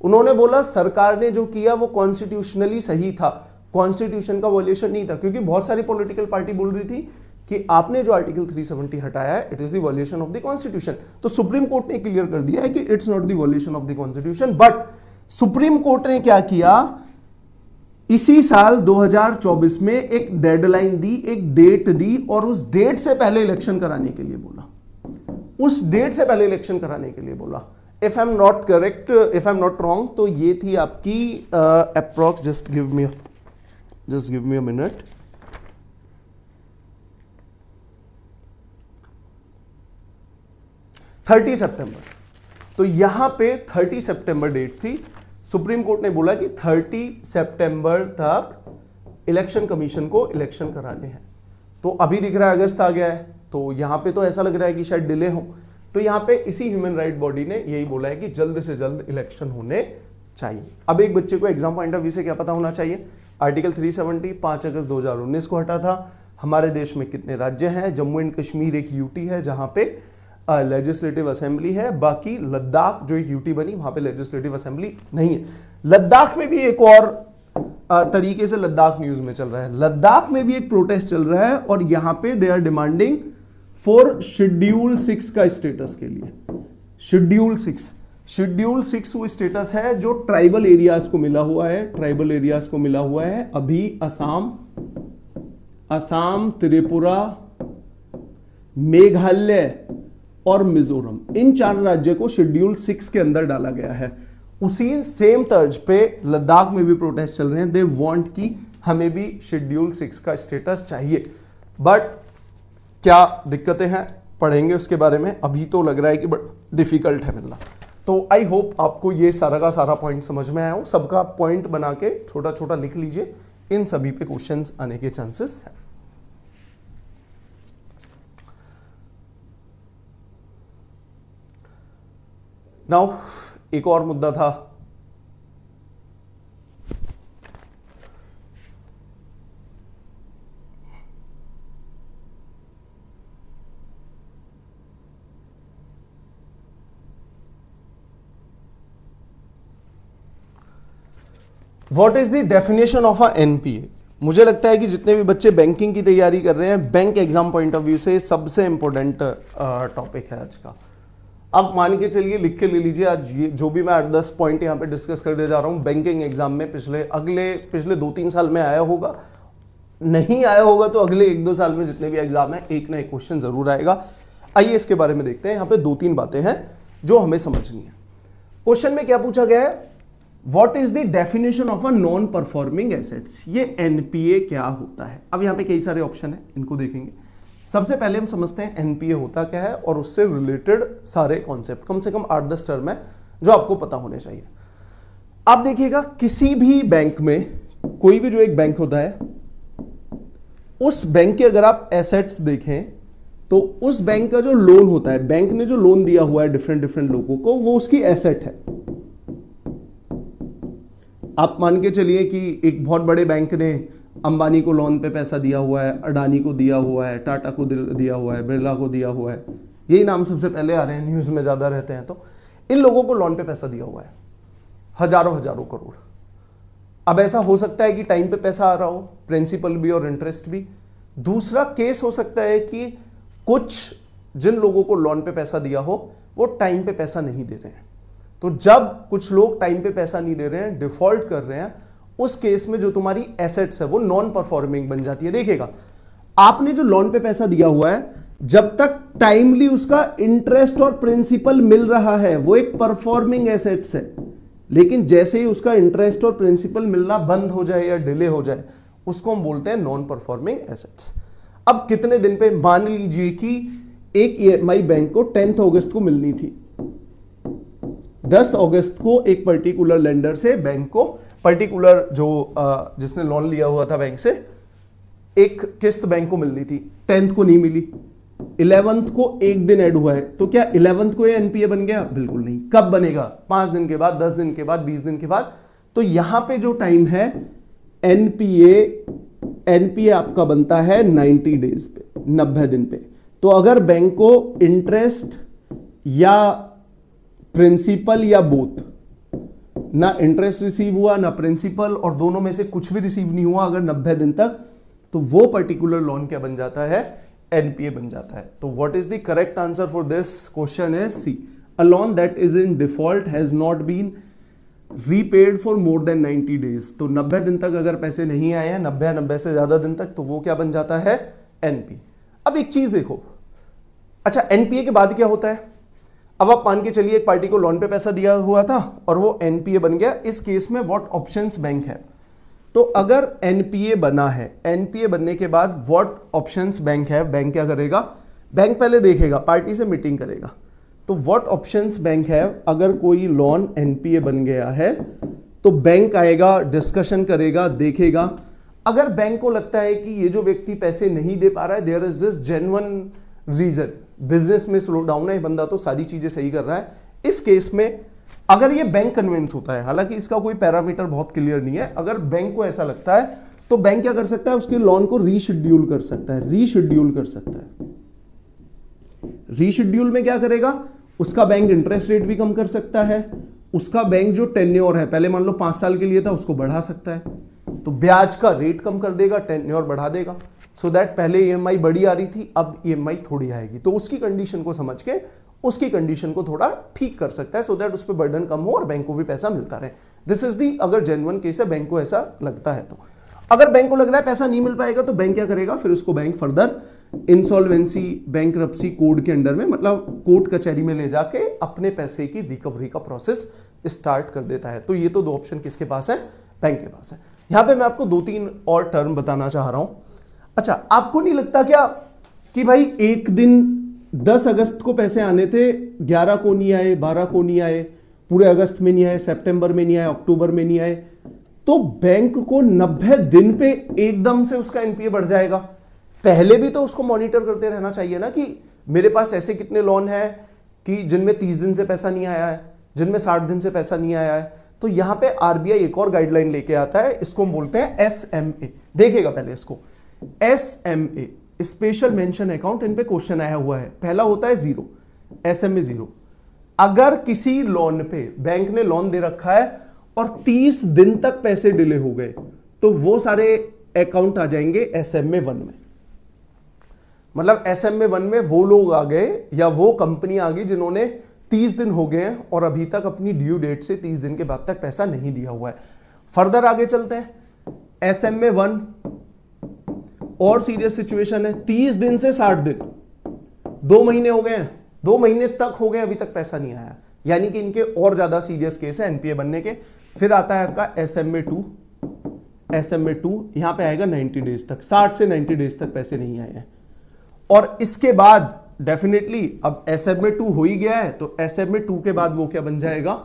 उन्होंने बोला सरकार ने जो किया वो कॉन्स्टिट्यूशनली सही था कॉन्स्टिट्यूशन का वॉल्यूशन नहीं था क्योंकि बहुत सारी पॉलिटिकल पार्टी बोल रही थी कि आपने जो आर्टिकल 370 हटाया है it is dilution of the constitution तो सुप्रीम कोर्ट ने क्लियर कर दिया है कि it's not dilution of the constitution but supreme court ने क्या किया इसी साल 2024 में एक डेडलाइन दी एक डेट दी और उस डेट से पहले इलेक्शन कराने के लिए बोला उस डेट से पहले इलेक्शन कराने के लिए बोला if I am not correct if I am not wrong तो ये थी आपकी approx just give me just give me a minute thirty सितंबर तो यहां पे थर्टी सितंबर डेट थी सुप्रीम कोर्ट ने बोला कि थर्टी सितंबर तक इलेक्शन कमीशन को इलेक्शन कराने हैं तो अभी दिख रहा है अगस्त आ गया है तो यहां पे तो ऐसा लग रहा है कि शायद डिले हो तो यहां पे इसी ह्यूमन राइट बॉडी ने यही बोला है कि जल्द से जल्द इलेक्शन होने चाहिए अब एक बच्चे को एग्जाम पॉइंट ऑफ व्यू से क्या पता होना चाहिए आर्टिकल 370 पांच अगस्त उन्नीस को हटा था हमारे देश में कितने राज्य हैं जम्मू एंड कश्मीर एक यूटी है जहां पे लेजिस्लेटिव असेंबली है बाकी लद्दाख जो एक यूटी बनी वहां पे लेजिस्लेटिव असेंबली नहीं है लद्दाख में भी एक और तरीके से लद्दाख न्यूज में चल रहा है लद्दाख में भी एक प्रोटेस्ट चल रहा है और यहां पे they are demanding for schedule six का स्टेटस के लिए शेड्यूल सिक्स शेड्यूल सिक्स वो स्टेटस है जो ट्राइबल एरियाज को मिला हुआ है ट्राइबल एरियाज को मिला हुआ है अभी असम असम त्रिपुरा मेघालय और मिजोरम इन चार राज्य को शेड्यूल सिक्स के अंदर डाला गया है उसी सेम तर्ज पे लद्दाख में भी प्रोटेस्ट चल रहे हैं दे वांट कि हमें भी शेड्यूल सिक्स का स्टेटस चाहिए बट क्या दिक्कतें हैं पढ़ेंगे उसके बारे में अभी तो लग रहा है कि बट डिफ़िकल्ट है मिलना तो आई होप आपको ये सारा का सारा पॉइंट समझ में आया हो सबका पॉइंट बना के छोटा छोटा लिख लीजिए इन सभी पे क्वेश्चंस आने के चांसेस हैं नाउ एक और मुद्दा था what is the definition of a NPA मुझे लगता है कि जितने भी बच्चे बैंकिंग की तैयारी कर रहे हैं bank exam point of view से सबसे इंपॉर्टेंट टॉपिक है आज का अब मान के चलिए लिख के ले लीजिए आज ये जो भी मैं आठ दस पॉइंट यहाँ पे डिस्कस करने जा रहा हूँ बैंकिंग एग्जाम में पिछले अगले पिछले दो तीन साल में आया होगा नहीं आया होगा तो अगले एक दो साल में जितने भी एग्जाम है एक ना एक क्वेश्चन जरूर आएगा आइए इसके बारे में देखते हैं यहाँ पे दो तीन बातें हैं जो हमें समझनी है क्वेश्चन में क्या पूछा गया है what is the definition of a non performing assets ये एनपीए क्या होता है अब यहां पे कई सारे ऑप्शन है इनको देखेंगे सबसे पहले हम समझते हैं एनपीए होता क्या है और उससे रिलेटेड सारे कॉन्सेप्ट कम से कम आठ दस टर्म है जो आपको पता होने चाहिए आप देखिएगा किसी भी बैंक में कोई भी जो एक बैंक होता है उस बैंक के अगर आप एसेट्स देखें तो उस बैंक का जो लोन होता है बैंक ने जो लोन दिया हुआ है डिफरेंट डिफरेंट लोगों को वो उसकी एसेट है आप मान के चलिए कि एक बहुत बड़े बैंक ने अंबानी को लोन पे पैसा दिया हुआ है अडानी को दिया हुआ है टाटा को दिया हुआ है बिरला को दिया हुआ है यही नाम सबसे पहले आ रहे हैं न्यूज़ में ज़्यादा रहते हैं तो इन लोगों को लोन पे पैसा दिया हुआ है हजारों हजारों करोड़ अब ऐसा हो सकता है कि टाइम पे पैसा आ रहा हो प्रिंसिपल भी और इंटरेस्ट भी दूसरा केस हो सकता है कि कुछ जिन लोगों को लोन पे पैसा दिया हो वो टाइम पे पैसा नहीं दे रहे हैं तो जब कुछ लोग टाइम पे पैसा नहीं दे रहे हैं डिफॉल्ट कर रहे हैं उस केस में जो तुम्हारी एसेट्स है वो नॉन परफॉर्मिंग बन जाती है देखिएगा आपने जो लोन पे पैसा दिया हुआ है जब तक टाइमली उसका इंटरेस्ट और प्रिंसिपल मिल रहा है वो एक परफॉर्मिंग एसेट्स है लेकिन जैसे ही उसका इंटरेस्ट और प्रिंसिपल मिलना बंद हो जाए या डिले हो जाए उसको हम बोलते हैं नॉन परफॉर्मिंग एसेट्स अब कितने दिन पे मान लीजिए कि एक ई e बैंक को टेंथ अगस्त को मिलनी थी 10 अगस्त को एक पर्टिकुलर लेंडर से बैंक को पर्टिकुलर जो जिसने लोन लिया हुआ था बैंक से एक किस्त बैंक को मिलनी थी टेंथ को नहीं मिली इलेवंथ को एक दिन ऐड हुआ है तो क्या इलेवंथ को एनपीए बन गया बिल्कुल नहीं कब बनेगा पांच दिन के बाद दस दिन के बाद बीस दिन के बाद तो यहां पे जो टाइम है एनपीए एनपीए आपका बनता है 90 डेज पे 90 दिन पे तो अगर बैंक को इंटरेस्ट या प्रिंसिपल या बोथ ना इंटरेस्ट रिसीव हुआ ना प्रिंसिपल और दोनों में से कुछ भी रिसीव नहीं हुआ अगर नब्बे दिन तक तो वो पर्टिकुलर लोन क्या बन जाता है एनपीए बन जाता है तो what is the correct answer for this question है C a loan that is in default has not been repaid for more than 90 days तो 90 दिन तक अगर पैसे नहीं आए हैं नब्बे नब्बे से ज्यादा दिन तक तो वो क्या बन जाता है एनपी अब एक चीज देखो अच्छा एनपीए के बाद क्या होता है अब आप मान के चलिए एक पार्टी को लोन पे पैसा दिया हुआ था और वो एनपीए बन गया इस केस में व्हाट ऑप्शंस बैंक है तो अगर एनपीए बना है एनपीए बनने के बाद व्हाट ऑप्शंस बैंक है बैंक क्या करेगा बैंक पहले देखेगा पार्टी से मीटिंग करेगा तो व्हाट ऑप्शंस बैंक है अगर कोई लोन एनपीए बन गया है तो बैंक आएगा डिस्कशन करेगा देखेगा अगर बैंक को लगता है कि ये जो व्यक्ति पैसे नहीं दे पा रहा है there is this genuine reason business में स्लो डाउन है बंदा तो सारी चीजें सही कर रहा है इस केस में अगर ये बैंक कन्वेंस होता है हालांकि इसका कोई पैरामीटर बहुत क्लियर नहीं है अगर बैंक को ऐसा लगता है तो बैंक क्या कर सकता है उसके लोन को रीशेड्यूल कर सकता है रीशेड्यूल कर सकता है रीशेड्यूल में क्या करेगा उसका बैंक इंटरेस्ट रेट भी कम कर सकता है उसका बैंक जो टेन्योर है पहले मान लो पांच साल के लिए था उसको बढ़ा सकता है तो ब्याज का रेट कम कर देगा टेन्योर बढ़ा देगा सो so दैट पहले ई e बड़ी आ रही थी अब ई e थोड़ी आएगी तो उसकी कंडीशन को समझ के उसकी कंडीशन को थोड़ा ठीक कर सकता है सो so दैट उस पर बर्डन कम हो और बैंक को भी पैसा मिलता रहे दिस इज दी अगर जेनवन केस है बैंक को ऐसा लगता है तो अगर बैंक को लग रहा है पैसा नहीं मिल पाएगा तो बैंक क्या करेगा फिर उसको bank further insolvency bank code के अंडर में मतलब कोर्ट कचहरी में ले जाके अपने पैसे की रिकवरी का प्रोसेस स्टार्ट कर देता है तो ये तो दो ऑप्शन किसके पास है बैंक के पास है यहां पे मैं आपको दो तीन और टर्म बताना चाह रहा हूं अच्छा आपको नहीं लगता क्या कि भाई एक दिन दस अगस्त को पैसे आने थे ग्यारह को नहीं आए बारह को नहीं आए पूरे अगस्त में नहीं आए सितंबर में नहीं आए अक्टूबर में नहीं आए तो बैंक को नब्बे दिन पे एकदम से उसका एनपीए बढ़ जाएगा पहले भी तो उसको मॉनिटर करते रहना चाहिए ना कि मेरे पास ऐसे कितने लोन हैं कि जिनमें तीस दिन से पैसा नहीं आया है जिनमें साठ दिन से पैसा नहीं आया है तो यहां पे आरबीआई एक और गाइडलाइन लेके आता है इसको हम बोलते हैं एस एम ए देखेगा पहले इसको S M A special mention account इन पे क्वेश्चन आया हुआ है पहला होता है zero S M A zero अगर किसी लोन पे बैंक ने लोन दे रखा है और 30 दिन तक पैसे डिले हो गए तो वो सारे अकाउंट आ जाएंगे एस एम ए वन में मतलब एस एम ए वन में वो लोग आ गए या वो कंपनी आ गई जिन्होंने 30 दिन हो गए हैं और अभी तक अपनी ड्यू डेट से 30 दिन के बाद तक पैसा नहीं दिया हुआ है फर्दर आगे चलते हैं एस एम ए वन और सीरियस सिचुएशन है तीस दिन से साठ दिन दो महीने हो गए हैं दो महीने तक हो गए अभी तक पैसा नहीं आया यानी कि इनके और ज्यादा सीरियस केस है एनपीए बनने के फिर आता है आपका S M A two S M A two यहां पर आएगा नाइन्टी डेज तक साठ से नाइन्टी डेज तक पैसे नहीं आए हैं और इसके बाद डेफिनेटली अब एस एम ए टू हो ही गया है तो एस एम ए टू के बाद वो क्या बन जाएगा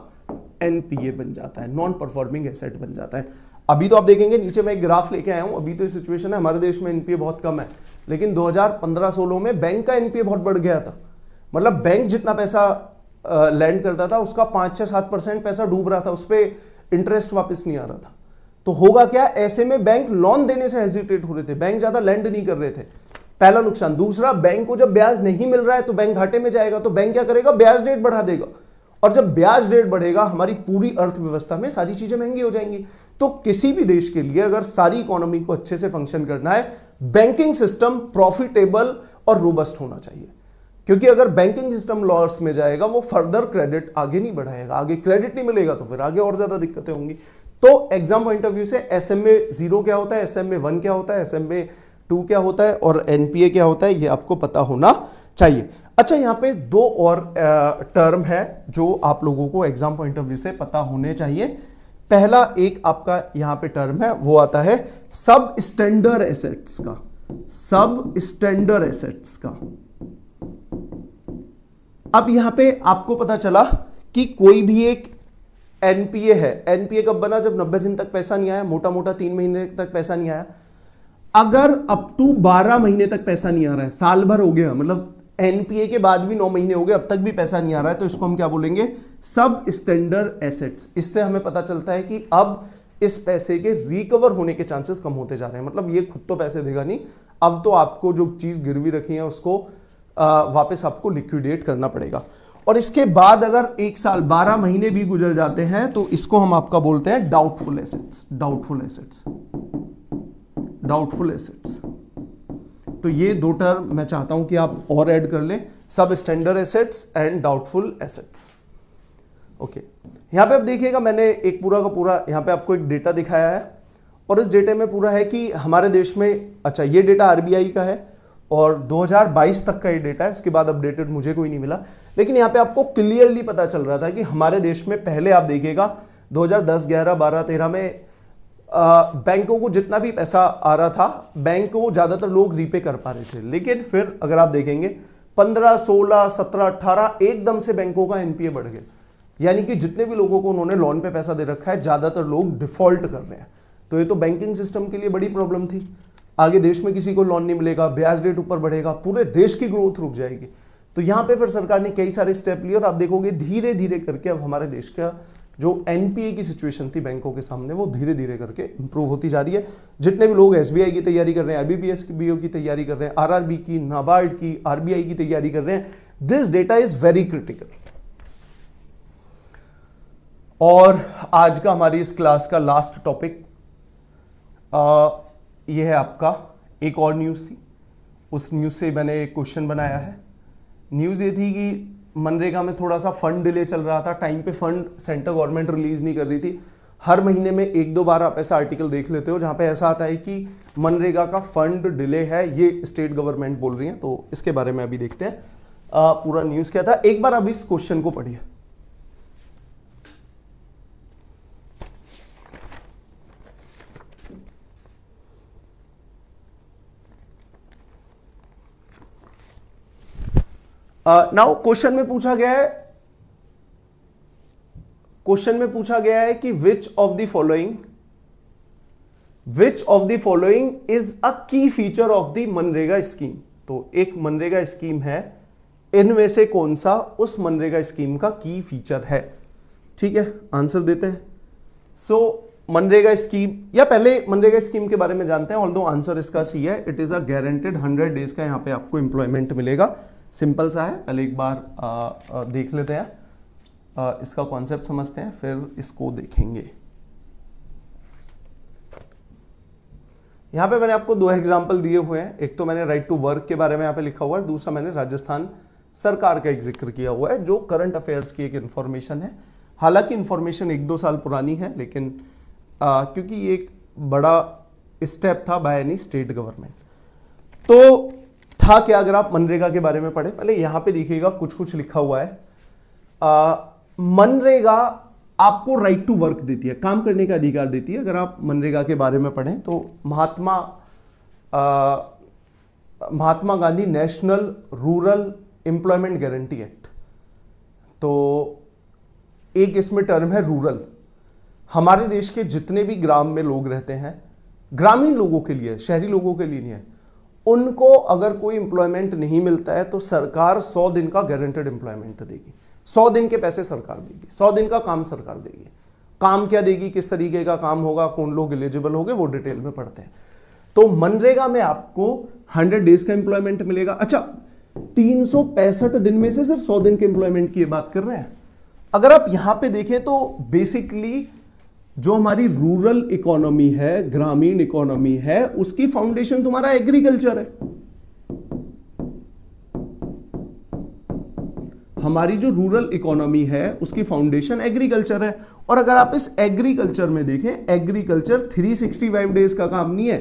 एनपीए बन जाता है नॉन परफॉर्मिंग एसेट बन जाता है अभी तो आप देखेंगे नीचे मैं एक ग्राफ लेके आया हूँ अभी तो सिचुएशन है हमारे देश में एनपीए बहुत कम है लेकिन 2015-16 में बैंक का एनपीए बहुत बढ़ गया था मतलब बैंक जितना पैसा लैंड करता था उसका पाँच छः सात परसेंट पैसा डूब रहा था उस पर इंटरेस्ट वापस नहीं आ रहा था तो होगा क्या ऐसे में बैंक लोन देने से हेजिटेट हो रहे थे बैंक ज़्यादा लैंड नहीं कर रहे थे पहला नुकसान दूसरा बैंक को जब ब्याज नहीं मिल रहा है तो बैंक घाटे में जाएगा तो बैंक क्या करेगा ब्याज रेट बढ़ा देगा और जब ब्याज रेट बढ़ेगा हमारी पूरी अर्थव्यवस्था में सारी चीज़ें महंगी हो जाएंगी तो किसी भी देश के लिए अगर सारी इकोनॉमी को अच्छे से फंक्शन करना है बैंकिंग सिस्टम प्रॉफिटेबल और रोबस्ट होना चाहिए क्योंकि अगर बैंकिंग सिस्टम लॉस में जाएगा वो फर्दर क्रेडिट आगे नहीं बढ़ाएगा आगे क्रेडिट नहीं मिलेगा तो फिर आगे और ज्यादा दिक्कतें होंगी तो एग्जाम पॉइंट ऑफ व्यू से एस एम ए जीरो क्या होता है एस एम ए वन क्या होता है एस एम ए टू क्या होता है और एनपीए क्या होता है ये आपको पता होना चाहिए अच्छा यहाँ पे दो और टर्म है जो आप लोगों को एग्जाम पॉइंट ऑफ व्यू से पता होने चाहिए पहला एक आपका यहां पे टर्म है वो आता है सब स्टैंडर्ड एसेट्स का सब स्टैंडर्ड एसेट्स का अब यहां पे आपको पता चला कि कोई भी एक एनपीए है एनपीए कब बना जब 90 दिन तक पैसा नहीं आया मोटा मोटा तीन महीने तक पैसा नहीं आया अगर अप टू 12 महीने तक पैसा नहीं आ रहा है साल भर हो गया मतलब एनपीए के बाद भी नौ महीने हो गए अब तक भी पैसा नहीं आ रहा है तो इसको हम क्या बोलेंगे सब स्टैंडर्ड एसेट्स इससे हमें पता चलता है कि अब इस पैसे के रिकवर होने के चांसेस कम होते जा रहे हैं मतलब ये खुद तो पैसे देगा नहीं अब तो आपको जो चीज़ गिरवी रखी है उसको वापस आपको लिक्विडेट करना पड़ेगा और इसके बाद अगर एक साल बारह महीने भी गुजर जाते हैं तो इसको हम आपका बोलते हैं doubtful assets doubtful assets doubtful assets तो ये दो टर्म मैं चाहता हूं कि आप और ऐड कर लें substandard assets and doubtful assets okay यहां पे आप देखिएगा मैंने एक पूरा का पूरा यहां पे आपको एक डेटा दिखाया है और इस डेटा में पूरा है कि हमारे देश में अच्छा ये डेटा आरबीआई का है और 2022 तक का ये डेटा है इसके बाद अपडेटेड मुझे कोई नहीं मिला लेकिन यहां पे आपको क्लियरली पता चल रहा था कि हमारे देश में पहले आप देखिएगा 2010, 11, 12, 13 में बैंकों को जितना भी पैसा आ रहा था बैंक को ज़्यादातर लोग रीपे कर पा रहे थे लेकिन फिर अगर आप देखेंगे 15, 16, 17, 18 एकदम से बैंकों का एनपीए बढ़ गया यानी कि जितने भी लोगों को उन्होंने लोन पे पैसा दे रखा है ज़्यादातर लोग डिफॉल्ट कर रहे हैं तो ये तो बैंकिंग सिस्टम के लिए बड़ी प्रॉब्लम थी आगे देश में किसी को लोन नहीं मिलेगा ब्याज रेट ऊपर बढ़ेगा पूरे देश की ग्रोथ रुक जाएगी तो यहाँ पे फिर सरकार ने कई सारे स्टेप लिए और आप देखोगे धीरे धीरे करके अब हमारे देश का जो एनपीए की सिचुएशन थी बैंकों के सामने वो धीरे धीरे करके इंप्रूव होती जा रही है जितने भी लोग एसबीआई की तैयारी कर रहे हैं आईबीपीएस की की तैयारी कर रहे हैं आरआरबी की नाबार्ड की आरबीआई की तैयारी कर रहे हैं this data is very critical और आज का हमारी इस क्लास का लास्ट टॉपिक ये है आपका एक और न्यूज़ थी उस न्यूज़ से मैंने एक क्वेश्चन बनाया है न्यूज़ ये थी कि मनरेगा में थोड़ा सा फंड डिले चल रहा था टाइम पे फंड सेंट्रल गवर्नमेंट रिलीज नहीं कर रही थी हर महीने में एक दो बार आप ऐसा आर्टिकल देख लेते हो जहाँ पे ऐसा आता है कि मनरेगा का फंड डिले है ये स्टेट गवर्नमेंट बोल रही है तो इसके बारे में अभी देखते हैं पूरा न्यूज़ क्या था एक बार अब इस क्वेश्चन को पढ़िए नाउ uh, क्वेश्चन में पूछा गया है क्वेश्चन में पूछा गया है कि which of the following which of the following is a key feature of the मनरेगा स्कीम तो एक मनरेगा स्कीम है इनमें से कौन सा उस मनरेगा स्कीम का की फीचर है ठीक है आंसर देते हैं सो so, मनरेगा स्कीम या पहले मनरेगा स्कीम के बारे में जानते हैं ऑल दो आंसर इसका सी है it is a guaranteed hundred days का यहां पे आपको एम्प्लॉयमेंट मिलेगा सिंपल सा है पहले एक बार आ, आ, देख लेते हैं आ, इसका कॉन्सेप्ट समझते हैं फिर इसको देखेंगे यहां पे मैंने आपको दो एग्जाम्पल दिए हुए हैं एक तो मैंने राइट टू वर्क के बारे में यहां पे लिखा हुआ है दूसरा मैंने राजस्थान सरकार का एक जिक्र किया हुआ है जो करंट अफेयर्स की एक इंफॉर्मेशन है हालांकि इंफॉर्मेशन एक दो साल पुरानी है लेकिन आ, क्योंकि ये एक बड़ा स्टेप था बाय एनी स्टेट गवर्नमेंट तो था क्या अगर आप मनरेगा के बारे में पढ़े पहले यहां पे देखिएगा कुछ कुछ लिखा हुआ है मनरेगा आपको राइट टू वर्क देती है काम करने का अधिकार देती है अगर आप मनरेगा के बारे में पढ़ें तो महात्मा आ, Mahatma Gandhi national rural employment guarantee act तो एक इसमें टर्म है रूरल हमारे देश के जितने भी ग्राम में लोग रहते हैं ग्रामीण लोगों के लिए शहरी लोगों के लिए नहीं है उनको अगर कोई इंप्लॉयमेंट नहीं मिलता है तो सरकार सौ दिन का गारंटेड एम्प्लॉयमेंट देगी सौ दिन के पैसे सरकार देगी सौ दिन का काम सरकार देगी काम क्या देगी किस तरीके का काम होगा कौन लोग एलिजिबल होंगे वो डिटेल में पढ़ते हैं तो मनरेगा में आपको हंड्रेड डेज का एम्प्लॉयमेंट मिलेगा अच्छा तीन दिन में से सिर्फ सौ दिन के एम्प्लॉयमेंट की बात कर रहे हैं अगर आप यहां पे देखें तो बेसिकली जो हमारी रूरल इकोनॉमी है ग्रामीण इकोनॉमी है उसकी फाउंडेशन तुम्हारा एग्रीकल्चर है हमारी जो रूरल इकोनॉमी है उसकी फाउंडेशन एग्रीकल्चर है और अगर आप इस एग्रीकल्चर में देखें एग्रीकल्चर 365 डेज का काम नहीं है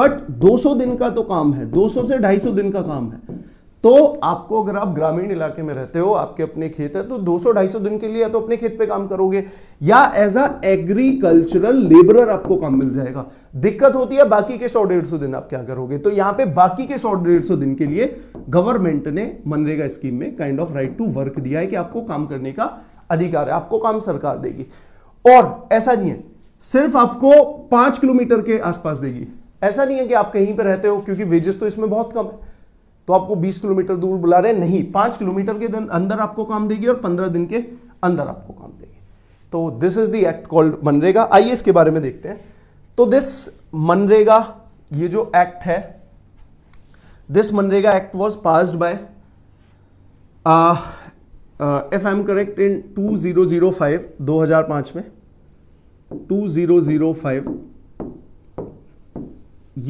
बट 200 दिन का तो काम है 200 से 250 दिन का काम है तो आपको अगर आप ग्रामीण इलाके में रहते हो आपके अपने खेत है तो 200-250 दिन के लिए या तो अपने खेत पे काम करोगे या एज अ एग्रीकल्चरल लेबरर आपको काम मिल जाएगा दिक्कत होती है बाकी के सौ डेढ़ दिन आप क्या करोगे तो यहां पे बाकी के सौ डेढ़ दिन के लिए गवर्नमेंट ने मनरेगा स्कीम में kind of right to work दिया है कि आपको काम करने का अधिकार है आपको काम सरकार देगी और ऐसा नहीं है सिर्फ आपको पांच किलोमीटर के आसपास देगी ऐसा नहीं है कि आप कहीं पर रहते हो क्योंकि वेजेस तो इसमें बहुत कम है तो आपको 20 किलोमीटर दूर बुला रहे नहीं पांच किलोमीटर के अंदर आपको काम देगी और पंद्रह दिन के अंदर आपको काम देगी तो this is the act called मनरेगा आइए इसके बारे में देखते हैं तो दिस मनरेगा ये जो एक्ट है दिस मनरेगा act was pass by if I am correct in two zero zero five दो हजार पांच में टू जीरो जीरो फाइव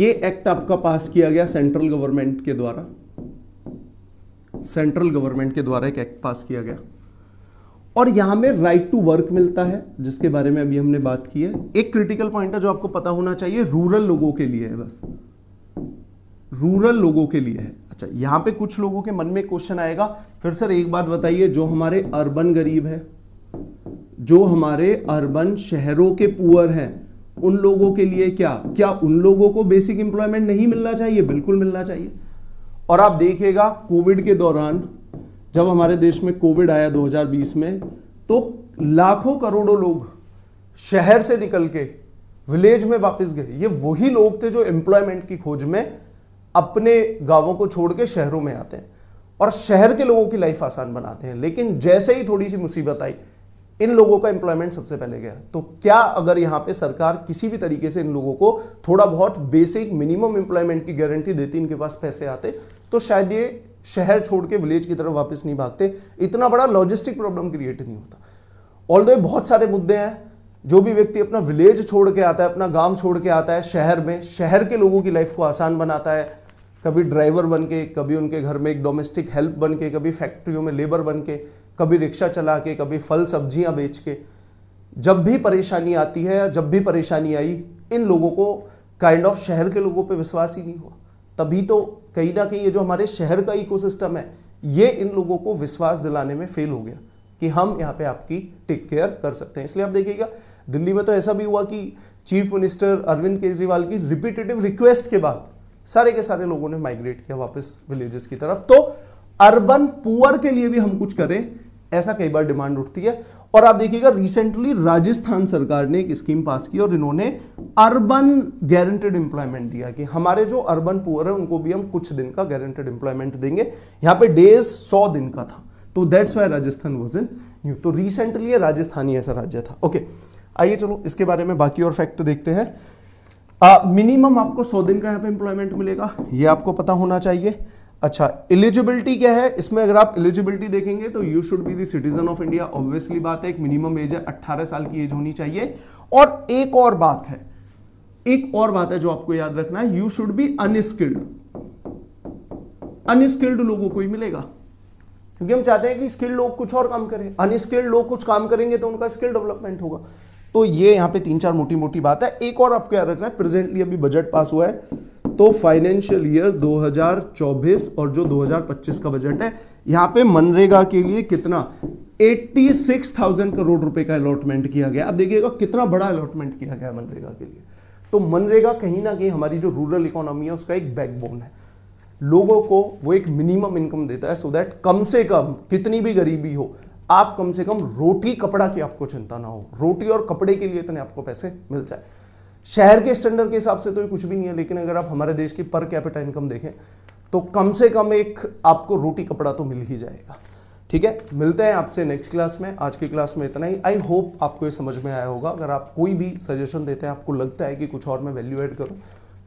ये एक्ट आपका पास किया गया सेंट्रल गवर्नमेंट के द्वारा सेंट्रल गवर्नमेंट के द्वारा एक एक्ट पास किया गया और यहां में राइट टू वर्क मिलता है जिसके बारे में अभी हमने बात की है एक क्रिटिकल पॉइंट है जो आपको पता होना चाहिए रूरल लोगों के लिए है बस रूरल लोगों के लिए है अच्छा यहां पे कुछ लोगों के मन में क्वेश्चन आएगा फिर सर एक बात बताइए जो हमारे अर्बन गरीब है जो हमारे अर्बन शहरों के पुअर हैं उन लोगों के लिए क्या क्या उन लोगों को बेसिक इंप्लॉयमेंट नहीं मिलना चाहिए बिल्कुल मिलना चाहिए और आप देखिएगा कोविड के दौरान जब हमारे देश में कोविड आया 2020 में तो लाखों करोड़ों लोग शहर से निकल के विलेज में वापस गए ये वही लोग थे जो एम्प्लॉयमेंट की खोज में अपने गांवों को छोड़ के शहरों में आते हैं और शहर के लोगों की लाइफ आसान बनाते हैं लेकिन जैसे ही थोड़ी सी मुसीबत आई इन लोगों का एम्प्लॉयमेंट सबसे पहले गया तो क्या अगर यहां पे सरकार किसी भी तरीके से इन लोगों को थोड़ा बहुत बेसिक मिनिमम एम्प्लॉयमेंट की गारंटी देती इनके पास पैसे आते तो शायद ये शहर छोड़ के विलेज की तरफ वापस नहीं भागते इतना बड़ा लॉजिस्टिक प्रॉब्लम क्रिएट नहीं होता ऑल दो बहुत सारे मुद्दे हैं जो भी व्यक्ति अपना विलेज छोड़ के आता है अपना गांव छोड़ के आता है शहर में शहर के लोगों की लाइफ को आसान बनाता है कभी ड्राइवर बन के कभी उनके घर में एक डोमेस्टिक हेल्प बन के कभी फैक्ट्रियों में लेबर बन के कभी रिक्शा चला के कभी फल सब्जियां बेच के जब भी परेशानी आती है जब भी परेशानी आई इन लोगों को काइंड kind ऑफ of शहर के लोगों पर विश्वास ही नहीं हुआ तभी तो कहीं ना कहीं ये जो हमारे शहर का इकोसिस्टम है ये इन लोगों को विश्वास दिलाने में फेल हो गया कि हम यहाँ पे आपकी टेक केयर कर सकते हैं इसलिए आप देखिएगा दिल्ली में तो ऐसा भी हुआ कि चीफ मिनिस्टर अरविंद केजरीवाल की रिपीटेटिव रिक्वेस्ट के बाद सारे के सारे लोगों ने माइग्रेट किया वापस विलेजेस की तरफ तो अर्बन पुअर के लिए भी हम कुछ करें ऐसा कई बार डिमांड उठती है और आप देखिएगा रिसेंटली राजस्थान सरकार ने एक स्कीम पास की और इन्होंने अर्बन गारंटेड एम्प्लॉयमेंट दिया कि हमारे जो अर्बन पुअर है उनको भी हम कुछ दिन का गारंटेड एम्प्लॉयमेंट देंगे यहां पे डेज सौ दिन का था तो that's why Rajasthan was in new तो रिसेंटली राजस्थान ही ऐसा राज्य था ओके आइए चलो इसके बारे में बाकी और फैक्ट तो देखते हैं मिनिमम आपको सौ दिन का यहाँ पे एम्प्लॉयमेंट मिलेगा ये आपको पता होना चाहिए अच्छा एलिजिबिलिटी क्या है इसमें अगर आप एलिजिबिलिटी देखेंगे तो you should be the citizen of India obviously बात है एक मिनिमम एज है अट्ठारह साल की एज होनी चाहिए और एक और बात है एक और बात है जो आपको याद रखना है you should be unskilled unskilled लोगों को ही मिलेगा क्योंकि हम चाहते हैं कि स्किल्ड लोग कुछ और काम करें अनस्किल्ड लोग कुछ काम करेंगे तो उनका स्किल डेवलपमेंट होगा तो ये यहाँ पे तीन चार मोटी मोटी बात है एक और आपको याद रखना है प्रेजेंटली अभी बजट पास हुआ है तो फाइनेंशियल ईयर 2024 और जो 2025 का बजट है यहाँ पे मनरेगा के लिए कितना 86,000 करोड़ रुपए का अलॉटमेंट किया गया अब देखिएगा कितना बड़ा अलॉटमेंट किया गया मनरेगा के लिए तो मनरेगा कहीं ना कहीं हमारी जो रूरल इकोनॉमी है उसका एक बैकबोन है लोगों को वो एक मिनिमम इनकम देता है सो so दैट कम से कम कितनी भी गरीबी हो आप कम से कम रोटी कपड़ा की आपको चिंता ना हो रोटी और कपड़े के लिए इतने आपको पैसे मिल जाए शहर के स्टैंडर्ड के हिसाब से तो ये कुछ भी नहीं है लेकिन अगर आप हमारे देश की पर कैपिटल इनकम देखें तो कम से कम एक आपको रोटी कपड़ा तो मिल ही जाएगा ठीक है मिलते हैं आपसे नेक्स्ट क्लास में आज की क्लास में इतना ही आई होप आपको ये समझ में आया होगा अगर आप कोई भी सजेशन देते हैं आपको लगता है कि कुछ और मैं वैल्यू एड करूँ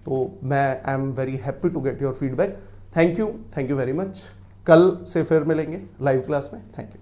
तो मैं I am very happy to get your feedback thank you thank you very much कल से फिर मिलेंगे लाइव क्लास में थैंक यू